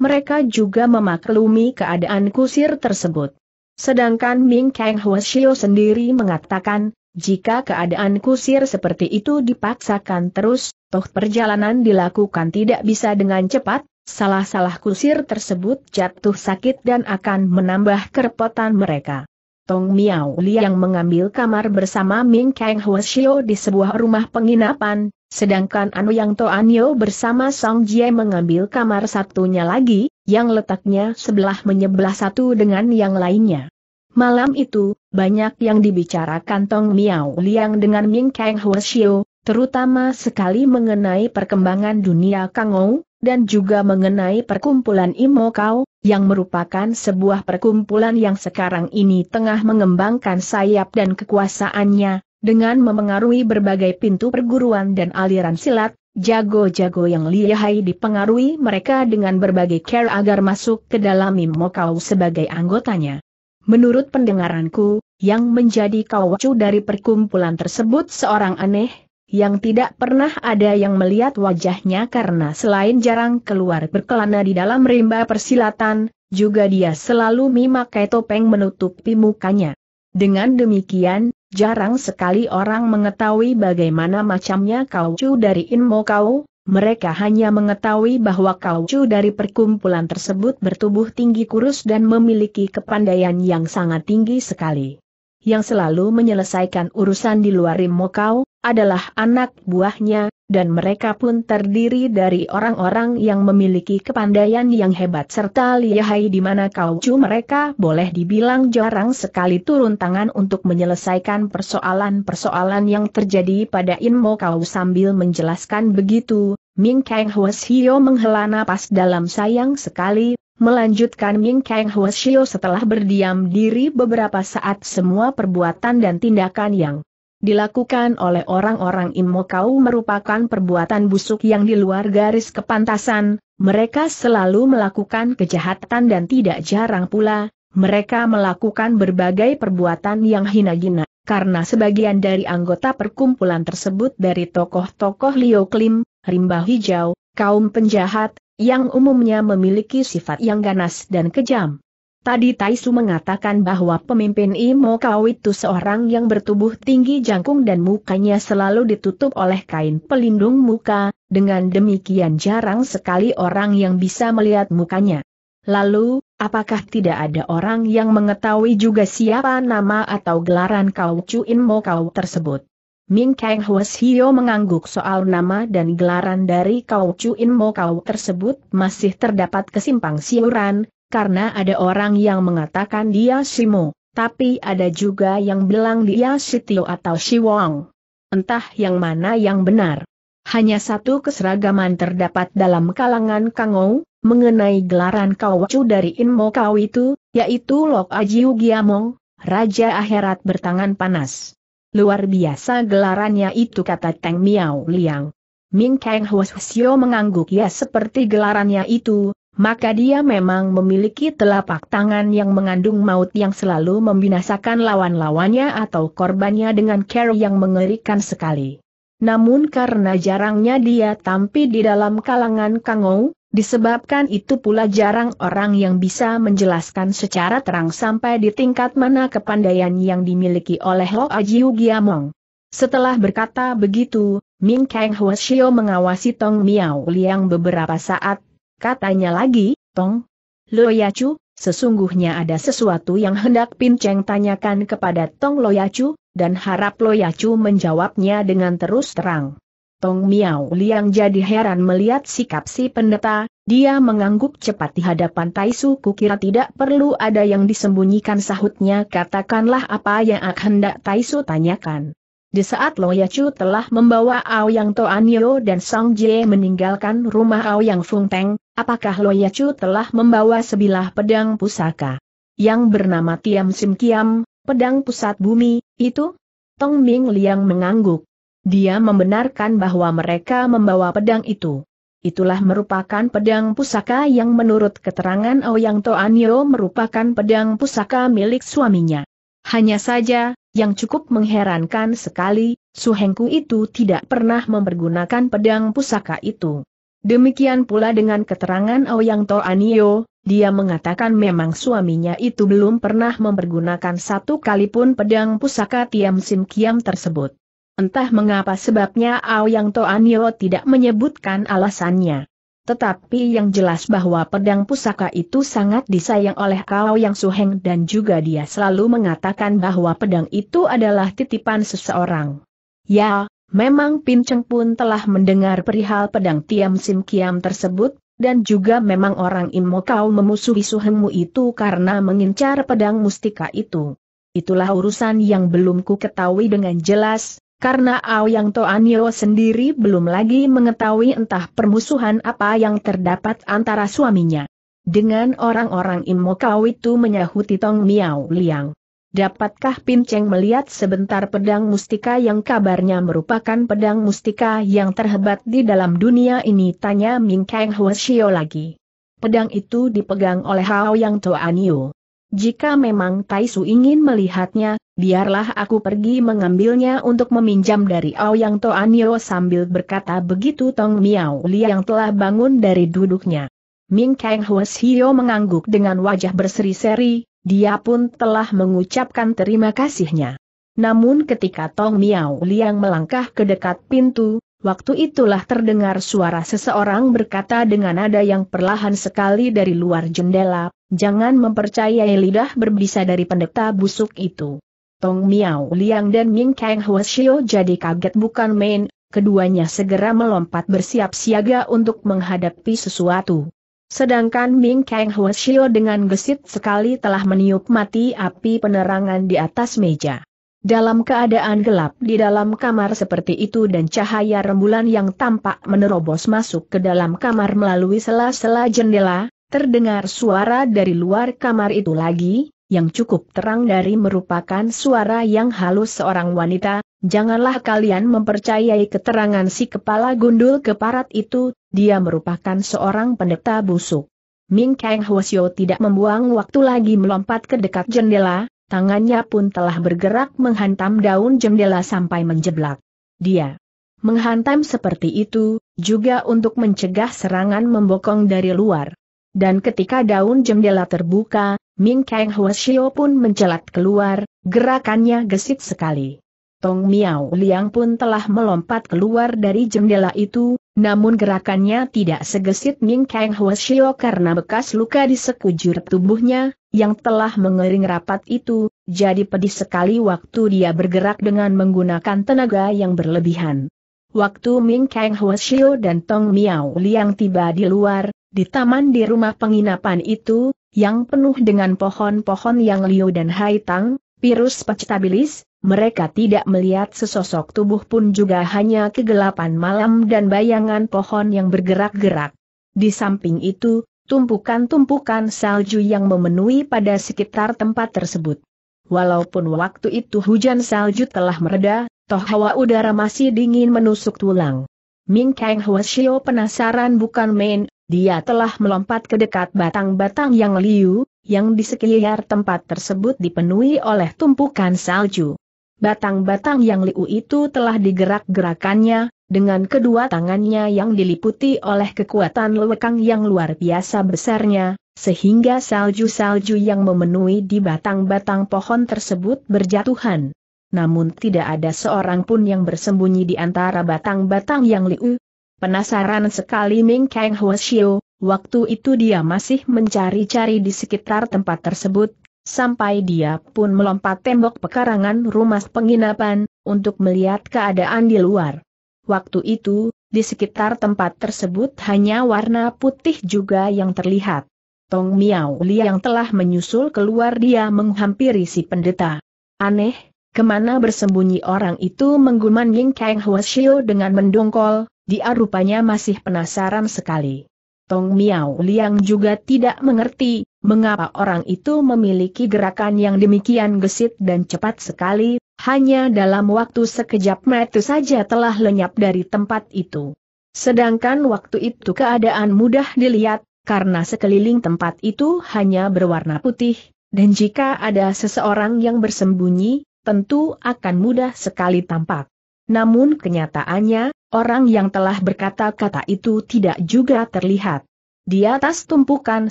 A: mereka juga memaklumi keadaan kusir tersebut. Sedangkan Ming Kang Huashio sendiri mengatakan, jika keadaan kusir seperti itu dipaksakan terus, toh perjalanan dilakukan tidak bisa dengan cepat, salah-salah kusir tersebut jatuh sakit dan akan menambah kerepotan mereka. Tong Miao Li yang mengambil kamar bersama Ming Kang Huashio di sebuah rumah penginapan, Sedangkan Anu Yang Toanyo bersama Song Jie mengambil kamar satunya lagi, yang letaknya sebelah menyebelah satu dengan yang lainnya. Malam itu, banyak yang dibicarakan Tong Miao Liang dengan Ming Kang Huoshio, terutama sekali mengenai perkembangan dunia Kangou, dan juga mengenai perkumpulan Imo Kau, yang merupakan sebuah perkumpulan yang sekarang ini tengah mengembangkan sayap dan kekuasaannya, dengan memengaruhi berbagai pintu perguruan dan aliran silat, jago-jago yang lihai dipengaruhi mereka dengan berbagai care agar masuk ke dalam mokau sebagai anggotanya. Menurut pendengaranku, yang menjadi kawacu dari perkumpulan tersebut seorang aneh, yang tidak pernah ada yang melihat wajahnya karena selain jarang keluar berkelana di dalam rimba persilatan, juga dia selalu memakai topeng menutupi mukanya. Dengan demikian, Jarang sekali orang mengetahui bagaimana macamnya kaucu dari Inmo Kau, mereka hanya mengetahui bahwa kaucu dari perkumpulan tersebut bertubuh tinggi kurus dan memiliki kepandaian yang sangat tinggi sekali yang selalu menyelesaikan urusan di luar Rimokau, adalah anak buahnya, dan mereka pun terdiri dari orang-orang yang memiliki kepandaian yang hebat serta lihai di mana kaucu mereka boleh dibilang jarang sekali turun tangan untuk menyelesaikan persoalan-persoalan yang terjadi pada kau sambil menjelaskan begitu, Ming Kang Hwasio menghela napas dalam sayang sekali, Melanjutkan Ming Kang Huashio setelah berdiam diri beberapa saat semua perbuatan dan tindakan yang dilakukan oleh orang-orang Imokau merupakan perbuatan busuk yang di luar garis kepantasan, mereka selalu melakukan kejahatan dan tidak jarang pula, mereka melakukan berbagai perbuatan yang hina hina karena sebagian dari anggota perkumpulan tersebut dari tokoh-tokoh Liu Klim, Rimba Hijau, kaum penjahat, yang umumnya memiliki sifat yang ganas dan kejam. Tadi Taisu mengatakan bahwa pemimpin Imo Kau itu seorang yang bertubuh tinggi jangkung dan mukanya selalu ditutup oleh kain pelindung muka, dengan demikian jarang sekali orang yang bisa melihat mukanya. Lalu, apakah tidak ada orang yang mengetahui juga siapa nama atau gelaran Kau Chu Imo Kau tersebut? Ming Kang Hio mengangguk soal nama dan gelaran dari Kau In Mo Kau tersebut masih terdapat kesimpang siuran, karena ada orang yang mengatakan dia Simo, tapi ada juga yang bilang dia Sitio atau Siwong. Entah yang mana yang benar. Hanya satu keseragaman terdapat dalam kalangan Kangou, mengenai gelaran Chu dari Inmo Kau itu, yaitu Lok Ajiu Giamong, Raja Akhirat Bertangan Panas. Luar biasa gelarannya itu kata Teng Miao Liang. Ming Kang Hwasyo mengangguk ya seperti gelarannya itu, maka dia memang memiliki telapak tangan yang mengandung maut yang selalu membinasakan lawan-lawannya atau korbannya dengan care yang mengerikan sekali. Namun karena jarangnya dia tampil di dalam kalangan Kangou, Disebabkan itu pula jarang orang yang bisa menjelaskan secara terang sampai di tingkat mana kepandaian yang dimiliki oleh Lo Ajiu Giamong. Setelah berkata begitu, Ming Kang Huashio mengawasi Tong Miao Liang beberapa saat, katanya lagi, Tong, Lo Yacu, sesungguhnya ada sesuatu yang hendak Pin Cheng tanyakan kepada Tong Lo Yacu, dan harap Lo Yacu menjawabnya dengan terus terang. Tong Miao Liang jadi heran melihat sikap si pendeta, dia mengangguk cepat di hadapan Tai Su kukira tidak perlu ada yang disembunyikan sahutnya katakanlah apa yang akan hendak Tai Su tanyakan. Di saat Lo Chu telah membawa Ao Yang Toanyo dan Song Jie meninggalkan rumah Ao Yang Fung Teng, apakah Lo Chu telah membawa sebilah pedang pusaka? Yang bernama Tiam Sim Kiam, pedang pusat bumi, itu? Tong Ming Liang mengangguk. Dia membenarkan bahwa mereka membawa pedang itu. Itulah merupakan pedang pusaka yang menurut keterangan Ouyang oh Toanyo merupakan pedang pusaka milik suaminya. Hanya saja, yang cukup mengherankan sekali, Suhengku itu tidak pernah mempergunakan pedang pusaka itu. Demikian pula dengan keterangan Ouyang oh Toanyo, dia mengatakan memang suaminya itu belum pernah mempergunakan satu kalipun pedang pusaka Tiam Sim Kiam tersebut. Entah mengapa sebabnya Aoyang Toanio tidak menyebutkan alasannya. Tetapi yang jelas bahwa pedang pusaka itu sangat disayang oleh Kau Yang Suheng dan juga dia selalu mengatakan bahwa pedang itu adalah titipan seseorang. Ya, memang Pinceng pun telah mendengar perihal pedang Tiam Sim Kiam tersebut, dan juga memang orang Imo kau memusuhi suhengmu itu karena mengincar pedang mustika itu. Itulah urusan yang belum ku ketahui dengan jelas, karena Aoyang Toanio sendiri belum lagi mengetahui entah permusuhan apa yang terdapat antara suaminya. Dengan orang-orang Imokau itu menyahuti Tong Miao Liang. Dapatkah Pinceng melihat sebentar pedang mustika yang kabarnya merupakan pedang mustika yang terhebat di dalam dunia ini? Tanya Ming Kang Huo lagi. Pedang itu dipegang oleh Hao Yang Toanio. Jika memang Taisu ingin melihatnya, biarlah aku pergi mengambilnya untuk meminjam dari Ao Aoyang Toanio sambil berkata begitu Tong Miao Liang telah bangun dari duduknya. Ming Kang Huas Hio mengangguk dengan wajah berseri-seri, dia pun telah mengucapkan terima kasihnya. Namun ketika Tong Miao Liang melangkah ke dekat pintu, waktu itulah terdengar suara seseorang berkata dengan nada yang perlahan sekali dari luar jendela, Jangan mempercayai lidah berbisa dari pendeta busuk itu. Tong Miao Liang dan Ming Kang Huashio jadi kaget bukan main, keduanya segera melompat bersiap siaga untuk menghadapi sesuatu. Sedangkan Ming Kang Huashio dengan gesit sekali telah meniup mati api penerangan di atas meja. Dalam keadaan gelap di dalam kamar seperti itu dan cahaya rembulan yang tampak menerobos masuk ke dalam kamar melalui sela-sela jendela, Terdengar suara dari luar kamar itu lagi, yang cukup terang dari merupakan suara yang halus seorang wanita, janganlah kalian mempercayai keterangan si kepala gundul keparat itu, dia merupakan seorang pendeta busuk. Ming Kang Hwasyo tidak membuang waktu lagi melompat ke dekat jendela, tangannya pun telah bergerak menghantam daun jendela sampai menjeblak. Dia menghantam seperti itu, juga untuk mencegah serangan membokong dari luar. Dan ketika daun jendela terbuka, Ming Kang Huashio pun mencelat keluar, gerakannya gesit sekali. Tong Miao Liang pun telah melompat keluar dari jendela itu, namun gerakannya tidak segesit Ming Kang Huashio karena bekas luka di sekujur tubuhnya, yang telah mengering rapat itu, jadi pedih sekali waktu dia bergerak dengan menggunakan tenaga yang berlebihan. Waktu Ming Kang Huashio dan Tong Miao Liang tiba di luar, di taman di rumah penginapan itu, yang penuh dengan pohon-pohon yang liu dan haitang, Pirus pecetabilis, mereka tidak melihat sesosok tubuh pun juga hanya kegelapan malam dan bayangan pohon yang bergerak-gerak. Di samping itu, tumpukan-tumpukan salju yang memenuhi pada sekitar tempat tersebut. Walaupun waktu itu hujan salju telah mereda, toh hawa udara masih dingin menusuk tulang. Ming Kang Hwasio penasaran bukan main, dia telah melompat ke dekat batang-batang yang liu, yang di sekitar tempat tersebut dipenuhi oleh tumpukan salju. Batang-batang yang liu itu telah digerak-gerakannya, dengan kedua tangannya yang diliputi oleh kekuatan lewekang yang luar biasa besarnya, sehingga salju-salju yang memenuhi di batang-batang pohon tersebut berjatuhan. Namun tidak ada seorang pun yang bersembunyi di antara batang-batang yang liu, Penasaran sekali Ming Kang Huashio, waktu itu dia masih mencari-cari di sekitar tempat tersebut, sampai dia pun melompat tembok pekarangan rumah penginapan, untuk melihat keadaan di luar. Waktu itu, di sekitar tempat tersebut hanya warna putih juga yang terlihat. Tong Miao Li yang telah menyusul keluar dia menghampiri si pendeta. Aneh, kemana bersembunyi orang itu Menggumam Ying Kang Huashio dengan mendongkol, dia rupanya masih penasaran sekali. Tong Miao Liang juga tidak mengerti, mengapa orang itu memiliki gerakan yang demikian gesit dan cepat sekali, hanya dalam waktu sekejap mata saja telah lenyap dari tempat itu. Sedangkan waktu itu keadaan mudah dilihat, karena sekeliling tempat itu hanya berwarna putih, dan jika ada seseorang yang bersembunyi, tentu akan mudah sekali tampak. Namun kenyataannya, Orang yang telah berkata-kata itu tidak juga terlihat. Di atas tumpukan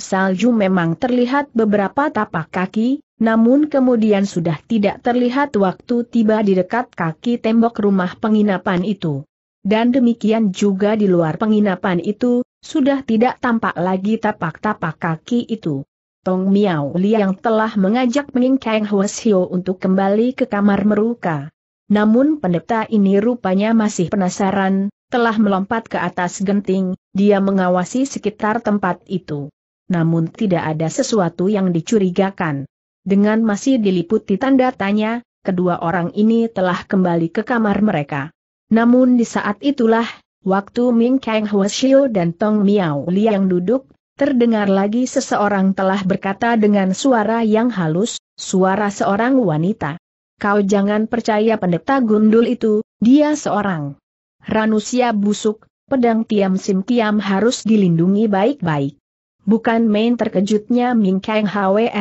A: salju memang terlihat beberapa tapak kaki, namun kemudian sudah tidak terlihat waktu tiba di dekat kaki tembok rumah penginapan itu. Dan demikian juga di luar penginapan itu, sudah tidak tampak lagi tapak-tapak kaki itu. Tong Miao Li yang telah mengajak Ming Kang Hwasio untuk kembali ke kamar meruka. Namun pendeta ini rupanya masih penasaran, telah melompat ke atas genting, dia mengawasi sekitar tempat itu. Namun tidak ada sesuatu yang dicurigakan. Dengan masih diliputi tanda tanya, kedua orang ini telah kembali ke kamar mereka. Namun di saat itulah, waktu Ming Kang Huashio dan Tong Miao Liang duduk, terdengar lagi seseorang telah berkata dengan suara yang halus, suara seorang wanita. Kau jangan percaya pendeta gundul itu, dia seorang ranusia busuk, pedang Tiam Sim Tiam harus dilindungi baik-baik. Bukan main terkejutnya Ming Kang Hwe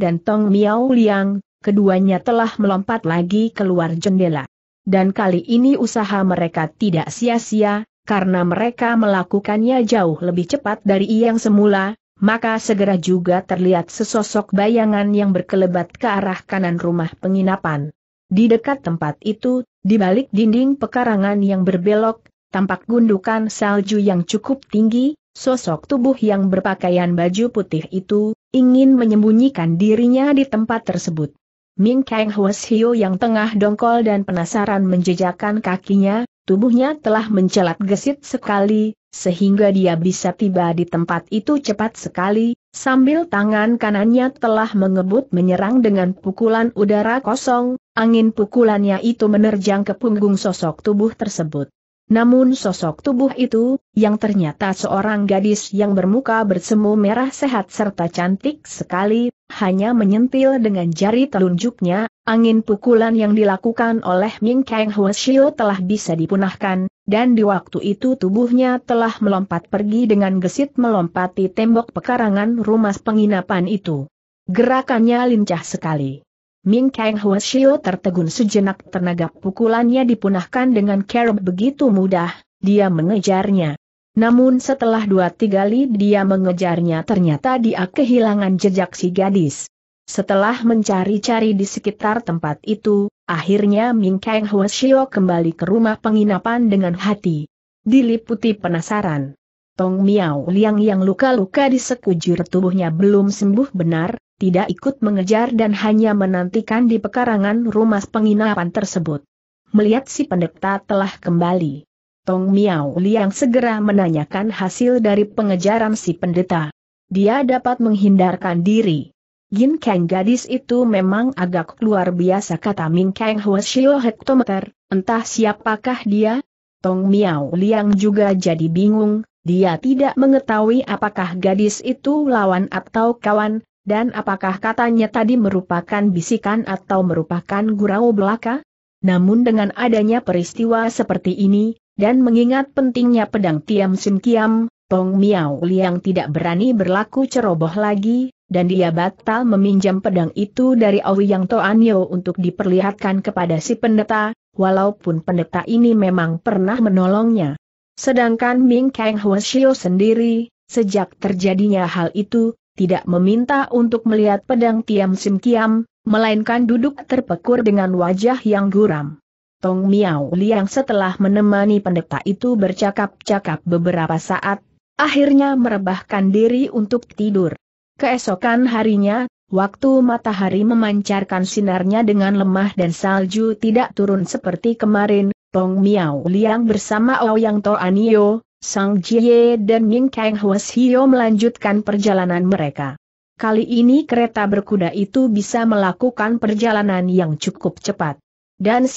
A: dan Tong Miao Liang, keduanya telah melompat lagi keluar jendela. Dan kali ini usaha mereka tidak sia-sia, karena mereka melakukannya jauh lebih cepat dari yang semula, maka segera juga terlihat sesosok bayangan yang berkelebat ke arah kanan rumah penginapan. Di dekat tempat itu, di balik dinding pekarangan yang berbelok, tampak gundukan salju yang cukup tinggi, sosok tubuh yang berpakaian baju putih itu, ingin menyembunyikan dirinya di tempat tersebut. Ming Kang Hwasio yang tengah dongkol dan penasaran menjejakkan kakinya, tubuhnya telah mencelat gesit sekali, sehingga dia bisa tiba di tempat itu cepat sekali, sambil tangan kanannya telah mengebut menyerang dengan pukulan udara kosong, angin pukulannya itu menerjang ke punggung sosok tubuh tersebut. Namun sosok tubuh itu, yang ternyata seorang gadis yang bermuka bersemu merah sehat serta cantik sekali, hanya menyentil dengan jari telunjuknya, angin pukulan yang dilakukan oleh Ming Kang Hwasio telah bisa dipunahkan, dan di waktu itu tubuhnya telah melompat pergi dengan gesit melompati tembok pekarangan rumah penginapan itu. Gerakannya lincah sekali. Ming Kang Huashio tertegun sejenak tenaga pukulannya dipunahkan dengan kerob begitu mudah, dia mengejarnya. Namun setelah dua tiga kali dia mengejarnya ternyata dia kehilangan jejak si gadis. Setelah mencari-cari di sekitar tempat itu, Akhirnya Ming Kang Huashio kembali ke rumah penginapan dengan hati. Diliputi penasaran. Tong Miao Liang yang luka-luka di sekujur tubuhnya belum sembuh benar, tidak ikut mengejar dan hanya menantikan di pekarangan rumah penginapan tersebut. Melihat si pendeta telah kembali. Tong Miao Liang segera menanyakan hasil dari pengejaran si pendeta. Dia dapat menghindarkan diri. Yin Kang gadis itu memang agak luar biasa kata Min Kang Hwasyo hektometer, entah siapakah dia? Tong Miao Liang juga jadi bingung, dia tidak mengetahui apakah gadis itu lawan atau kawan, dan apakah katanya tadi merupakan bisikan atau merupakan gurau belaka? Namun dengan adanya peristiwa seperti ini, dan mengingat pentingnya pedang Tiam Sim Kiam, Tong Miao Liang tidak berani berlaku ceroboh lagi, dan dia batal meminjam pedang itu dari Ouyang Toanyo untuk diperlihatkan kepada si pendeta, walaupun pendeta ini memang pernah menolongnya. Sedangkan Ming Kang Huashio sendiri, sejak terjadinya hal itu, tidak meminta untuk melihat pedang Tiam Sim Kiam, melainkan duduk terpekur dengan wajah yang guram. Tong Miao Liang setelah menemani pendeta itu bercakap-cakap beberapa saat, akhirnya merebahkan diri untuk tidur. Keesokan harinya, waktu matahari memancarkan sinarnya dengan lemah dan salju tidak turun seperti kemarin, Tong Miao Liang bersama Ouyang To Anio, Sang Jie dan Ning Kang Hwas Hio melanjutkan perjalanan mereka. Kali ini kereta berkuda itu bisa melakukan perjalanan yang cukup cepat. Dan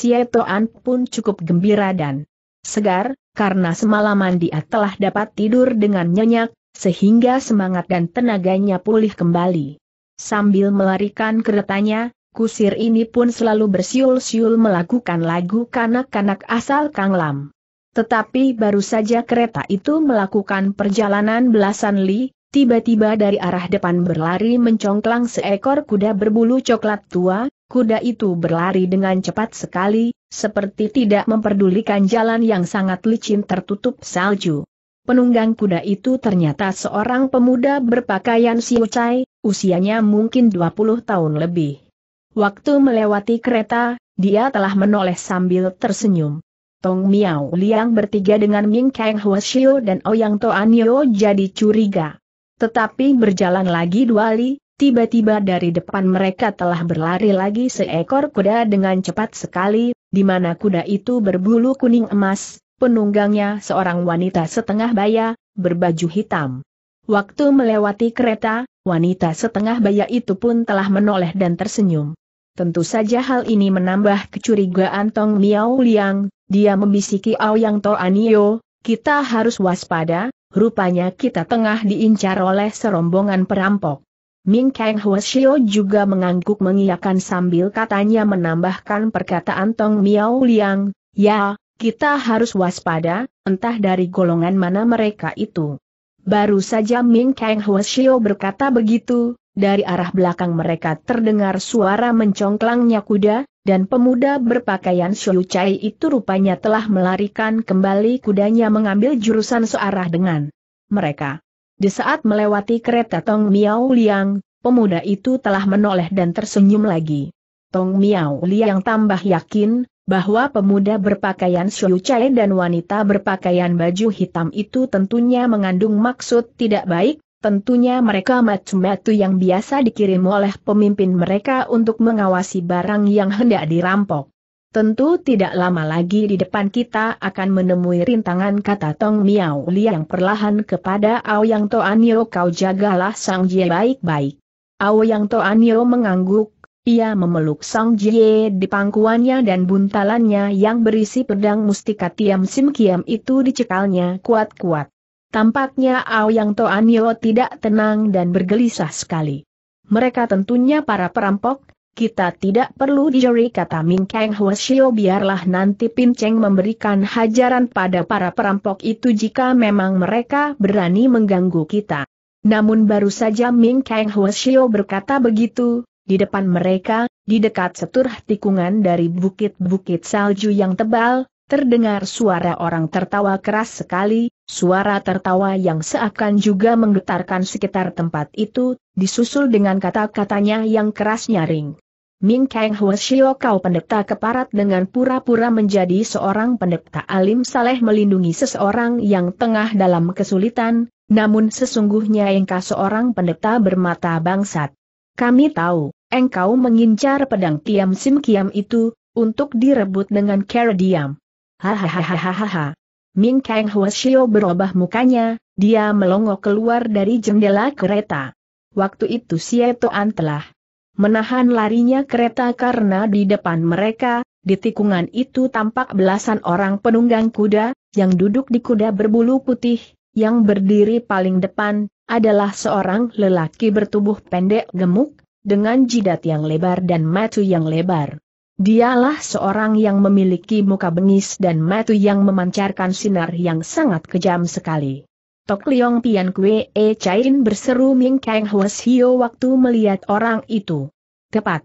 A: An pun cukup gembira dan segar, karena semalaman dia telah dapat tidur dengan nyenyak, sehingga semangat dan tenaganya pulih kembali. Sambil melarikan keretanya, kusir ini pun selalu bersiul-siul melakukan lagu kanak-kanak asal Kanglam. Tetapi baru saja kereta itu melakukan perjalanan belasan li, tiba-tiba dari arah depan berlari mencongklang seekor kuda berbulu coklat tua, kuda itu berlari dengan cepat sekali, seperti tidak memperdulikan jalan yang sangat licin tertutup salju. Penunggang kuda itu ternyata seorang pemuda berpakaian siucai, usianya mungkin 20 tahun lebih. Waktu melewati kereta, dia telah menoleh sambil tersenyum. Tong Miao Liang bertiga dengan Ming Kang Huashio dan Ouyang Toanio jadi curiga. Tetapi berjalan lagi dua li, tiba-tiba dari depan mereka telah berlari lagi seekor kuda dengan cepat sekali, di mana kuda itu berbulu kuning emas, penunggangnya seorang wanita setengah baya, berbaju hitam. Waktu melewati kereta, wanita setengah baya itu pun telah menoleh dan tersenyum. Tentu saja hal ini menambah kecurigaan Tong Miao Liang, dia membisiki Aoyang To Anio, kita harus waspada, rupanya kita tengah diincar oleh serombongan perampok. Ming Kang Huashio juga mengangguk mengiyakan sambil katanya menambahkan perkataan Tong Miao Liang, ya, kita harus waspada, entah dari golongan mana mereka itu. Baru saja Ming Kang Huashio berkata begitu, dari arah belakang mereka terdengar suara mencongklangnya kuda, dan pemuda berpakaian Xiu Chai itu rupanya telah melarikan kembali kudanya mengambil jurusan searah dengan mereka. Di saat melewati kereta Tong Miao Liang, pemuda itu telah menoleh dan tersenyum lagi. Tong Miao Liang tambah yakin, bahwa pemuda berpakaian Xiu Chai dan wanita berpakaian baju hitam itu tentunya mengandung maksud tidak baik, tentunya mereka matu-matu yang biasa dikirim oleh pemimpin mereka untuk mengawasi barang yang hendak dirampok. Tentu tidak lama lagi di depan kita akan menemui rintangan kata Tong Miao Li yang perlahan kepada Ao Yang Anio kau jagalah Sang Jie baik-baik. Ao Yang Anio mengangguk, ia memeluk Song Jie di pangkuannya dan buntalannya yang berisi pedang mustika Tiam Sim Kiam itu dicekalnya kuat-kuat. Tampaknya Ao Yang Toanio tidak tenang dan bergelisah sekali. Mereka tentunya para perampok, kita tidak perlu dijeri kata Ming Kang Huashio biarlah nanti Pin Cheng memberikan hajaran pada para perampok itu jika memang mereka berani mengganggu kita. Namun baru saja Ming Kang Huashio berkata begitu, di depan mereka, di dekat seturah tikungan dari bukit-bukit salju yang tebal, terdengar suara orang tertawa keras sekali, suara tertawa yang seakan juga menggetarkan sekitar tempat itu, disusul dengan kata-katanya yang keras nyaring. Ming Kang Huashio kau pendeta keparat dengan pura-pura menjadi seorang pendeta alim saleh melindungi seseorang yang tengah dalam kesulitan, namun sesungguhnya engkau seorang pendeta bermata bangsat. Kami tahu, engkau mengincar pedang Kiam Sim Kiam itu, untuk direbut dengan cara diam. Hahaha. Ming Kang Huashio berubah mukanya, dia melongo keluar dari jendela kereta. Waktu itu Sietoan telah menahan larinya kereta karena di depan mereka, di tikungan itu tampak belasan orang penunggang kuda, yang duduk di kuda berbulu putih, yang berdiri paling depan, adalah seorang lelaki bertubuh pendek gemuk, dengan jidat yang lebar dan mata yang lebar. Dialah seorang yang memiliki muka bengis dan mata yang memancarkan sinar yang sangat kejam sekali. Tok Liong Pian Kwe E Chain berseru Ming Kang Hwas Hio waktu melihat orang itu. Tepat.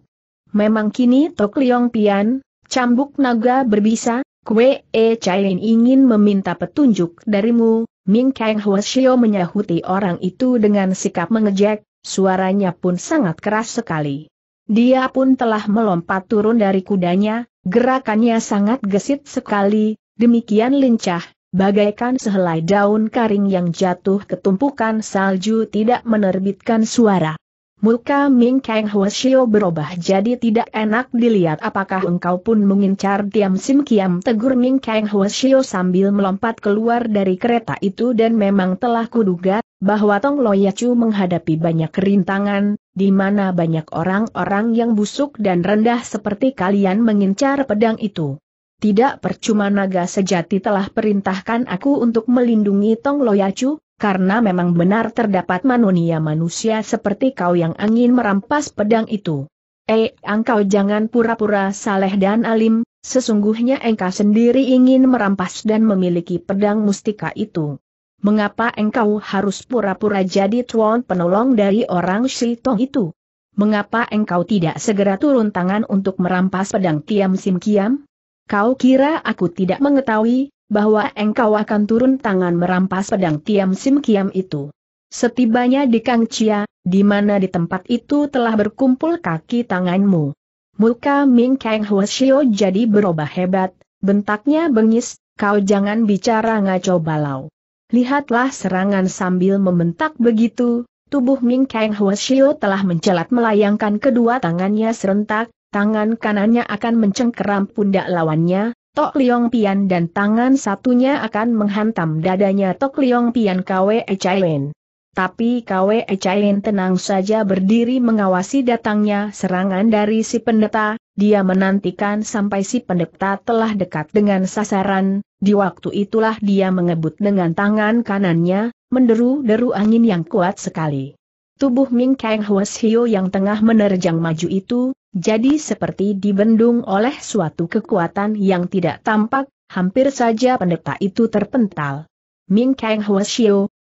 A: Memang kini Tok Liong Pian, cambuk naga berbisa, Kwe E Chain ingin meminta petunjuk darimu, Ming Kang Huashio menyahuti orang itu dengan sikap mengejek, suaranya pun sangat keras sekali. Dia pun telah melompat turun dari kudanya, gerakannya sangat gesit sekali, demikian lincah, bagaikan sehelai daun kering yang jatuh ketumpukan salju tidak menerbitkan suara. Muka Ming Kang Hoshio berubah jadi tidak enak dilihat apakah engkau pun mengincar Tiam Sim Kiam tegur Ming Kang Hoshio sambil melompat keluar dari kereta itu dan memang telah kuduga, bahwa Tong Lo Loyacu menghadapi banyak rintangan, di mana banyak orang-orang yang busuk dan rendah seperti kalian mengincar pedang itu. Tidak percuma naga sejati telah perintahkan aku untuk melindungi Tong Lo Loyacu, karena memang benar terdapat manusia manusia seperti kau yang angin merampas pedang itu. Eh, engkau jangan pura-pura saleh dan alim, sesungguhnya engkau sendiri ingin merampas dan memiliki pedang mustika itu. Mengapa engkau harus pura-pura jadi tuan penolong dari orang Shitong itu? Mengapa engkau tidak segera turun tangan untuk merampas pedang Kiam Sim Kiam? Kau kira aku tidak mengetahui, bahwa engkau akan turun tangan merampas pedang Tiam Sim Kiam itu. Setibanya di Kang Chia, di mana di tempat itu telah berkumpul kaki tanganmu. Muka Ming Kang Huashio jadi berubah hebat, bentaknya bengis, kau jangan bicara ngaco balau. Lihatlah serangan sambil membentak begitu, tubuh Ming Kang Huashio telah mencelat melayangkan kedua tangannya serentak, tangan kanannya akan mencengkeram pundak lawannya, Tok Liong Pian dan tangan satunya akan menghantam dadanya Tok Liong Pian Kwe Echailin. Tapi Kwe Echailin tenang saja berdiri mengawasi datangnya serangan dari si pendeta, dia menantikan sampai si pendeta telah dekat dengan sasaran, di waktu itulah dia mengebut dengan tangan kanannya, menderu-deru angin yang kuat sekali. Tubuh Ming Kang Hwas Hio yang tengah menerjang maju itu, jadi seperti dibendung oleh suatu kekuatan yang tidak tampak, hampir saja pendeta itu terpental. Ming Kang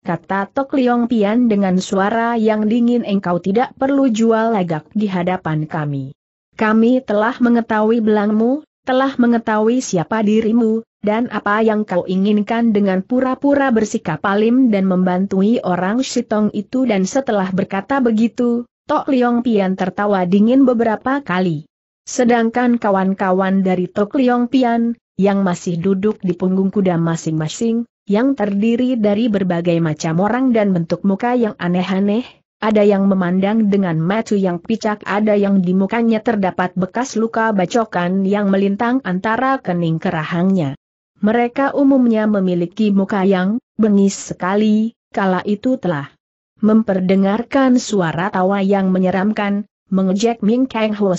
A: kata Tok Leong Pian dengan suara yang dingin engkau tidak perlu jual lagak di hadapan kami. Kami telah mengetahui belangmu, telah mengetahui siapa dirimu, dan apa yang kau inginkan dengan pura-pura bersikap alim dan membantui orang Sitong itu dan setelah berkata begitu, Tok Liong Pian tertawa dingin beberapa kali. Sedangkan kawan-kawan dari Tok Liong Pian, yang masih duduk di punggung kuda masing-masing, yang terdiri dari berbagai macam orang dan bentuk muka yang aneh-aneh, ada yang memandang dengan mata yang picak, ada yang di mukanya terdapat bekas luka bacokan yang melintang antara kening kerahangnya. Mereka umumnya memiliki muka yang bengis sekali, kala itu telah Memperdengarkan suara tawa yang menyeramkan, mengejek Ming Kang Huo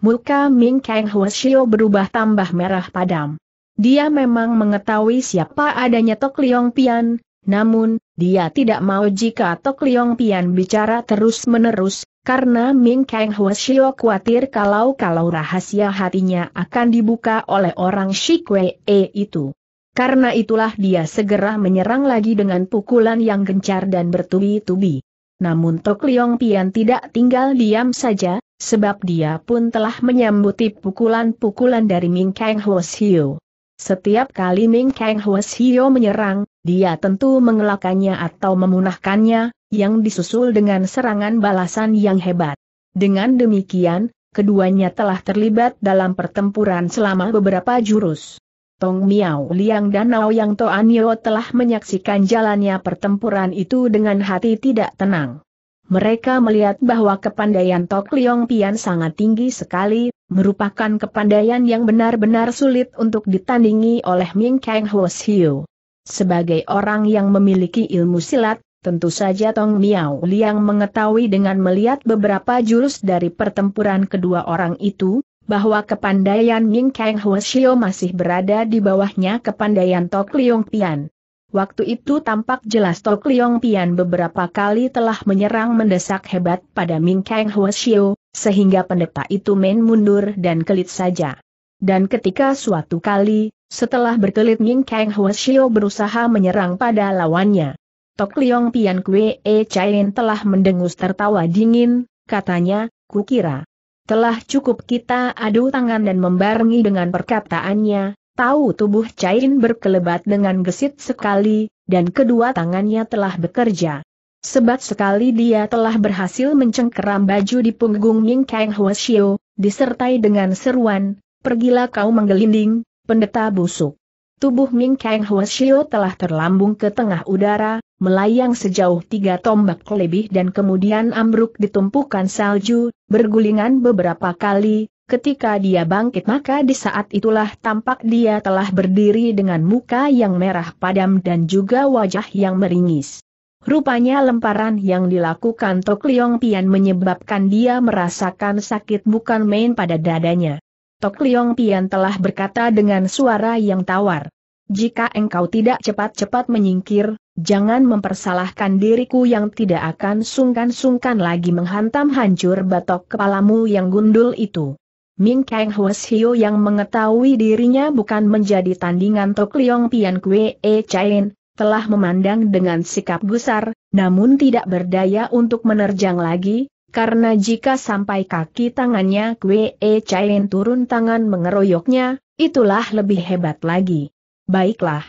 A: Muka Ming Kang Huo berubah tambah merah padam. Dia memang mengetahui siapa adanya Tok Liong Pian, namun, dia tidak mau jika Tok Liong Pian bicara terus-menerus, karena Ming Kang Huo khawatir kalau-kalau rahasia hatinya akan dibuka oleh orang Shi e itu. Karena itulah dia segera menyerang lagi dengan pukulan yang gencar dan bertubi-tubi. Namun Tok Liong Pian tidak tinggal diam saja, sebab dia pun telah menyambuti pukulan-pukulan dari Ming Kang Hwasio. Setiap kali Ming Kang Hwasio menyerang, dia tentu mengelakannya atau memunahkannya, yang disusul dengan serangan balasan yang hebat. Dengan demikian, keduanya telah terlibat dalam pertempuran selama beberapa jurus. Tong Miao Liang dan Nao yang Anio telah menyaksikan jalannya pertempuran itu dengan hati tidak tenang. Mereka melihat bahwa kepandaian Tok Liong Pian sangat tinggi sekali, merupakan kepandaian yang benar-benar sulit untuk ditandingi oleh Ming Kang Ho Siu. Sebagai orang yang memiliki ilmu silat, tentu saja Tong Miao Liang mengetahui dengan melihat beberapa jurus dari pertempuran kedua orang itu, bahwa kepandaian Ming Kang Huoshio masih berada di bawahnya kepandaian Tok Liong Pian. Waktu itu tampak jelas Tok Liong Pian beberapa kali telah menyerang mendesak hebat pada Ming Kang Huoshio, sehingga pendeta itu main mundur dan kelit saja. Dan ketika suatu kali, setelah berkelit Ming Kang Huoshio berusaha menyerang pada lawannya. Tok Liong Pian Kwee E Chain telah mendengus tertawa dingin, katanya, kukira, telah cukup kita adu tangan dan membarengi dengan perkataannya, tahu tubuh Cain berkelebat dengan gesit sekali, dan kedua tangannya telah bekerja. Sebat sekali dia telah berhasil mencengkeram baju di punggung Ming Kang Huasio, disertai dengan seruan, pergilah kau menggelinding, pendeta busuk. Tubuh Ming Kang Huasio telah terlambung ke tengah udara, melayang sejauh tiga tombak lebih dan kemudian ambruk ditumpukan salju, bergulingan beberapa kali, Ketika dia bangkit maka di saat itulah tampak dia telah berdiri dengan muka yang merah padam dan juga wajah yang meringis. Rupanya lemparan yang dilakukan Tok Leong Pian menyebabkan dia merasakan sakit bukan main pada dadanya. Tok Leong Pian telah berkata dengan suara yang tawar. Jika engkau tidak cepat-cepat menyingkir, jangan mempersalahkan diriku yang tidak akan sungkan-sungkan lagi menghantam hancur batok kepalamu yang gundul itu. Ming Kang Hwas yang mengetahui dirinya bukan menjadi tandingan Tok Leong Pian Kwe E Chain, telah memandang dengan sikap gusar, namun tidak berdaya untuk menerjang lagi, karena jika sampai kaki tangannya Kwe E Chain turun tangan mengeroyoknya, itulah lebih hebat lagi. Baiklah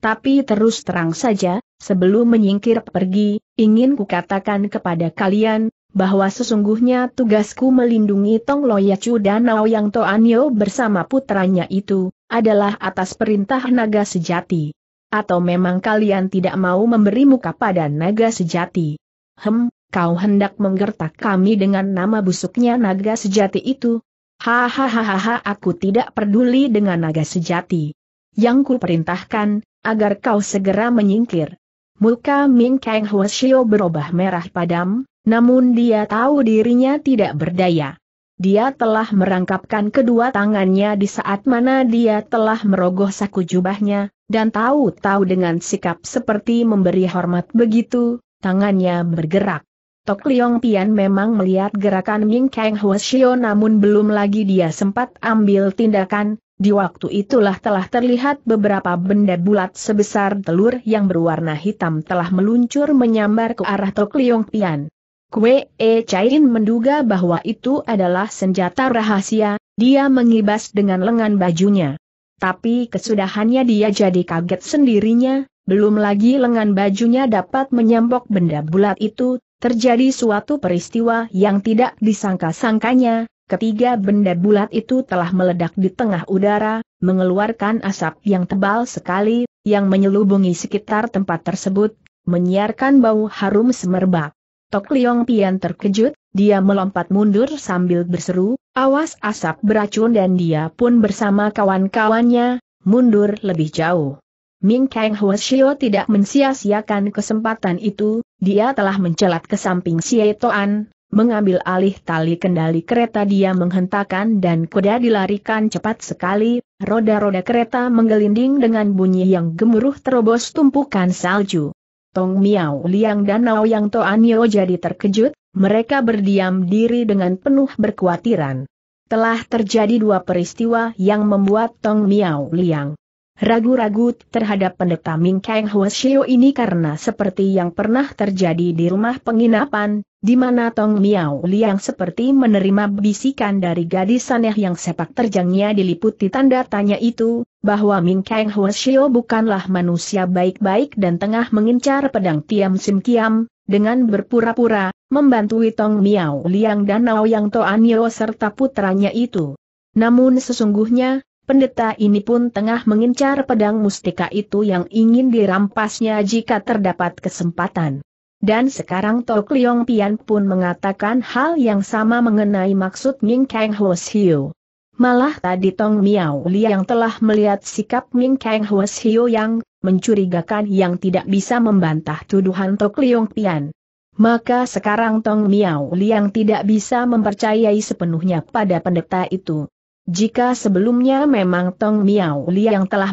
A: tapi terus terang saja, sebelum menyingkir pergi, ingin kukatakan kepada kalian, bahwa sesungguhnya tugasku melindungi Tong Loyacu Danau yang Toanyo bersama putranya itu, adalah atas perintah naga sejati. Atau memang kalian tidak mau memberi muka pada naga sejati? Hem, kau hendak menggertak kami dengan nama busuknya naga sejati itu? Hahaha aku tidak peduli dengan naga sejati. Yang ku perintahkan, agar kau segera menyingkir. Muka Ming Kang Huashio berubah merah padam, namun dia tahu dirinya tidak berdaya. Dia telah merangkapkan kedua tangannya di saat mana dia telah merogoh saku jubahnya, dan tahu-tahu dengan sikap seperti memberi hormat begitu, tangannya bergerak. Tok Liong Tian memang melihat gerakan Ming Kang Huashio namun belum lagi dia sempat ambil tindakan, di waktu itulah telah terlihat beberapa benda bulat sebesar telur yang berwarna hitam telah meluncur menyambar ke arah Tok Liong Tian. Kue E Chairin menduga bahwa itu adalah senjata rahasia, dia mengibas dengan lengan bajunya. Tapi kesudahannya dia jadi kaget sendirinya, belum lagi lengan bajunya dapat menyambok benda bulat itu, Terjadi suatu peristiwa yang tidak disangka-sangkanya, ketiga benda bulat itu telah meledak di tengah udara, mengeluarkan asap yang tebal sekali, yang menyelubungi sekitar tempat tersebut, menyiarkan bau harum semerbak. Tok Liong Pian terkejut, dia melompat mundur sambil berseru, awas asap beracun dan dia pun bersama kawan-kawannya, mundur lebih jauh. Ming Kang Hwasyo tidak mensia-siakan kesempatan itu, dia telah mencelat ke samping Sietoan, mengambil alih tali kendali kereta dia menghentakkan dan kuda dilarikan cepat sekali, roda-roda kereta menggelinding dengan bunyi yang gemuruh terobos tumpukan salju. Tong Miao Liang dan Nao Yang Toanio jadi terkejut, mereka berdiam diri dengan penuh berkhawatiran. Telah terjadi dua peristiwa yang membuat Tong Miao Liang, ragu-ragu terhadap pendeta Ming Kang Huashio ini karena seperti yang pernah terjadi di rumah penginapan, di mana Tong Miao Liang seperti menerima bisikan dari gadis aneh yang sepak terjangnya diliputi tanda tanya itu, bahwa Ming Kang Huashio bukanlah manusia baik-baik dan tengah mengincar pedang Tiam Sim Kiam, dengan berpura-pura, membantu Tong Miao Liang dan Nao Yang Anio serta putranya itu. Namun sesungguhnya, Pendeta ini pun tengah mengincar pedang mustika itu yang ingin dirampasnya jika terdapat kesempatan. Dan sekarang Tok Leong Pian pun mengatakan hal yang sama mengenai maksud Ming Kang Ho Siu. Malah tadi Tong Miao Li yang telah melihat sikap Ming Kang Ho Siu yang mencurigakan yang tidak bisa membantah tuduhan Tok Leong Pian. Maka sekarang Tong Miao Li yang tidak bisa mempercayai sepenuhnya pada pendeta itu jika sebelumnya memang Tong Miao Liang telah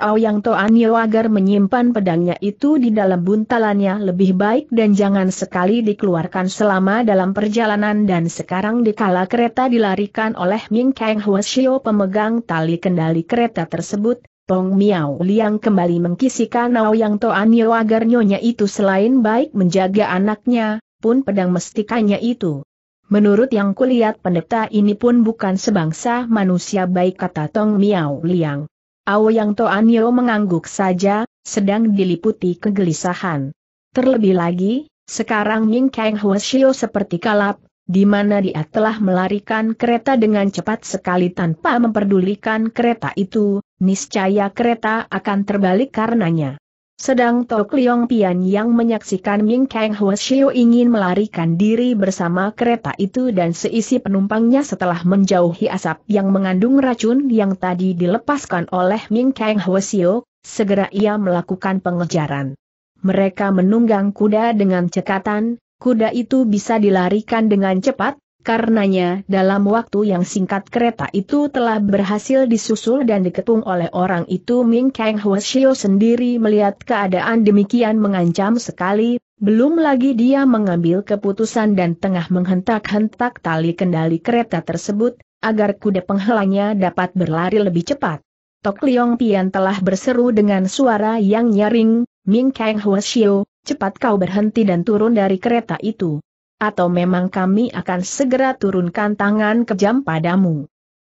A: Ao Yang Toanio agar menyimpan pedangnya itu di dalam buntalannya lebih baik dan jangan sekali dikeluarkan selama dalam perjalanan dan sekarang dikala kereta dilarikan oleh Ming Kang Huashio pemegang tali kendali kereta tersebut, Tong Miao Liang kembali mengkisikan Yang Toanio agar nyonya itu selain baik menjaga anaknya, pun pedang mestikanya itu Menurut yang kulihat pendeta ini pun bukan sebangsa manusia baik kata Tong Miao Liang. Aoyang Toanyo mengangguk saja, sedang diliputi kegelisahan. Terlebih lagi, sekarang Ying Kang Huashio seperti kalap, di mana dia telah melarikan kereta dengan cepat sekali tanpa memperdulikan kereta itu, niscaya kereta akan terbalik karenanya. Sedang Tok Leong Pian yang menyaksikan Ming Kang Xiao ingin melarikan diri bersama kereta itu dan seisi penumpangnya setelah menjauhi asap yang mengandung racun yang tadi dilepaskan oleh Ming Kang Xiao, segera ia melakukan pengejaran. Mereka menunggang kuda dengan cekatan, kuda itu bisa dilarikan dengan cepat, Karenanya dalam waktu yang singkat kereta itu telah berhasil disusul dan diketung oleh orang itu Ming Kang Hwasyo sendiri melihat keadaan demikian mengancam sekali, belum lagi dia mengambil keputusan dan tengah menghentak-hentak tali kendali kereta tersebut, agar kuda penghelangnya dapat berlari lebih cepat. Tok Liong Pian telah berseru dengan suara yang nyaring, Ming Kang Hwasyo, cepat kau berhenti dan turun dari kereta itu atau memang kami akan segera turunkan tangan kejam padamu.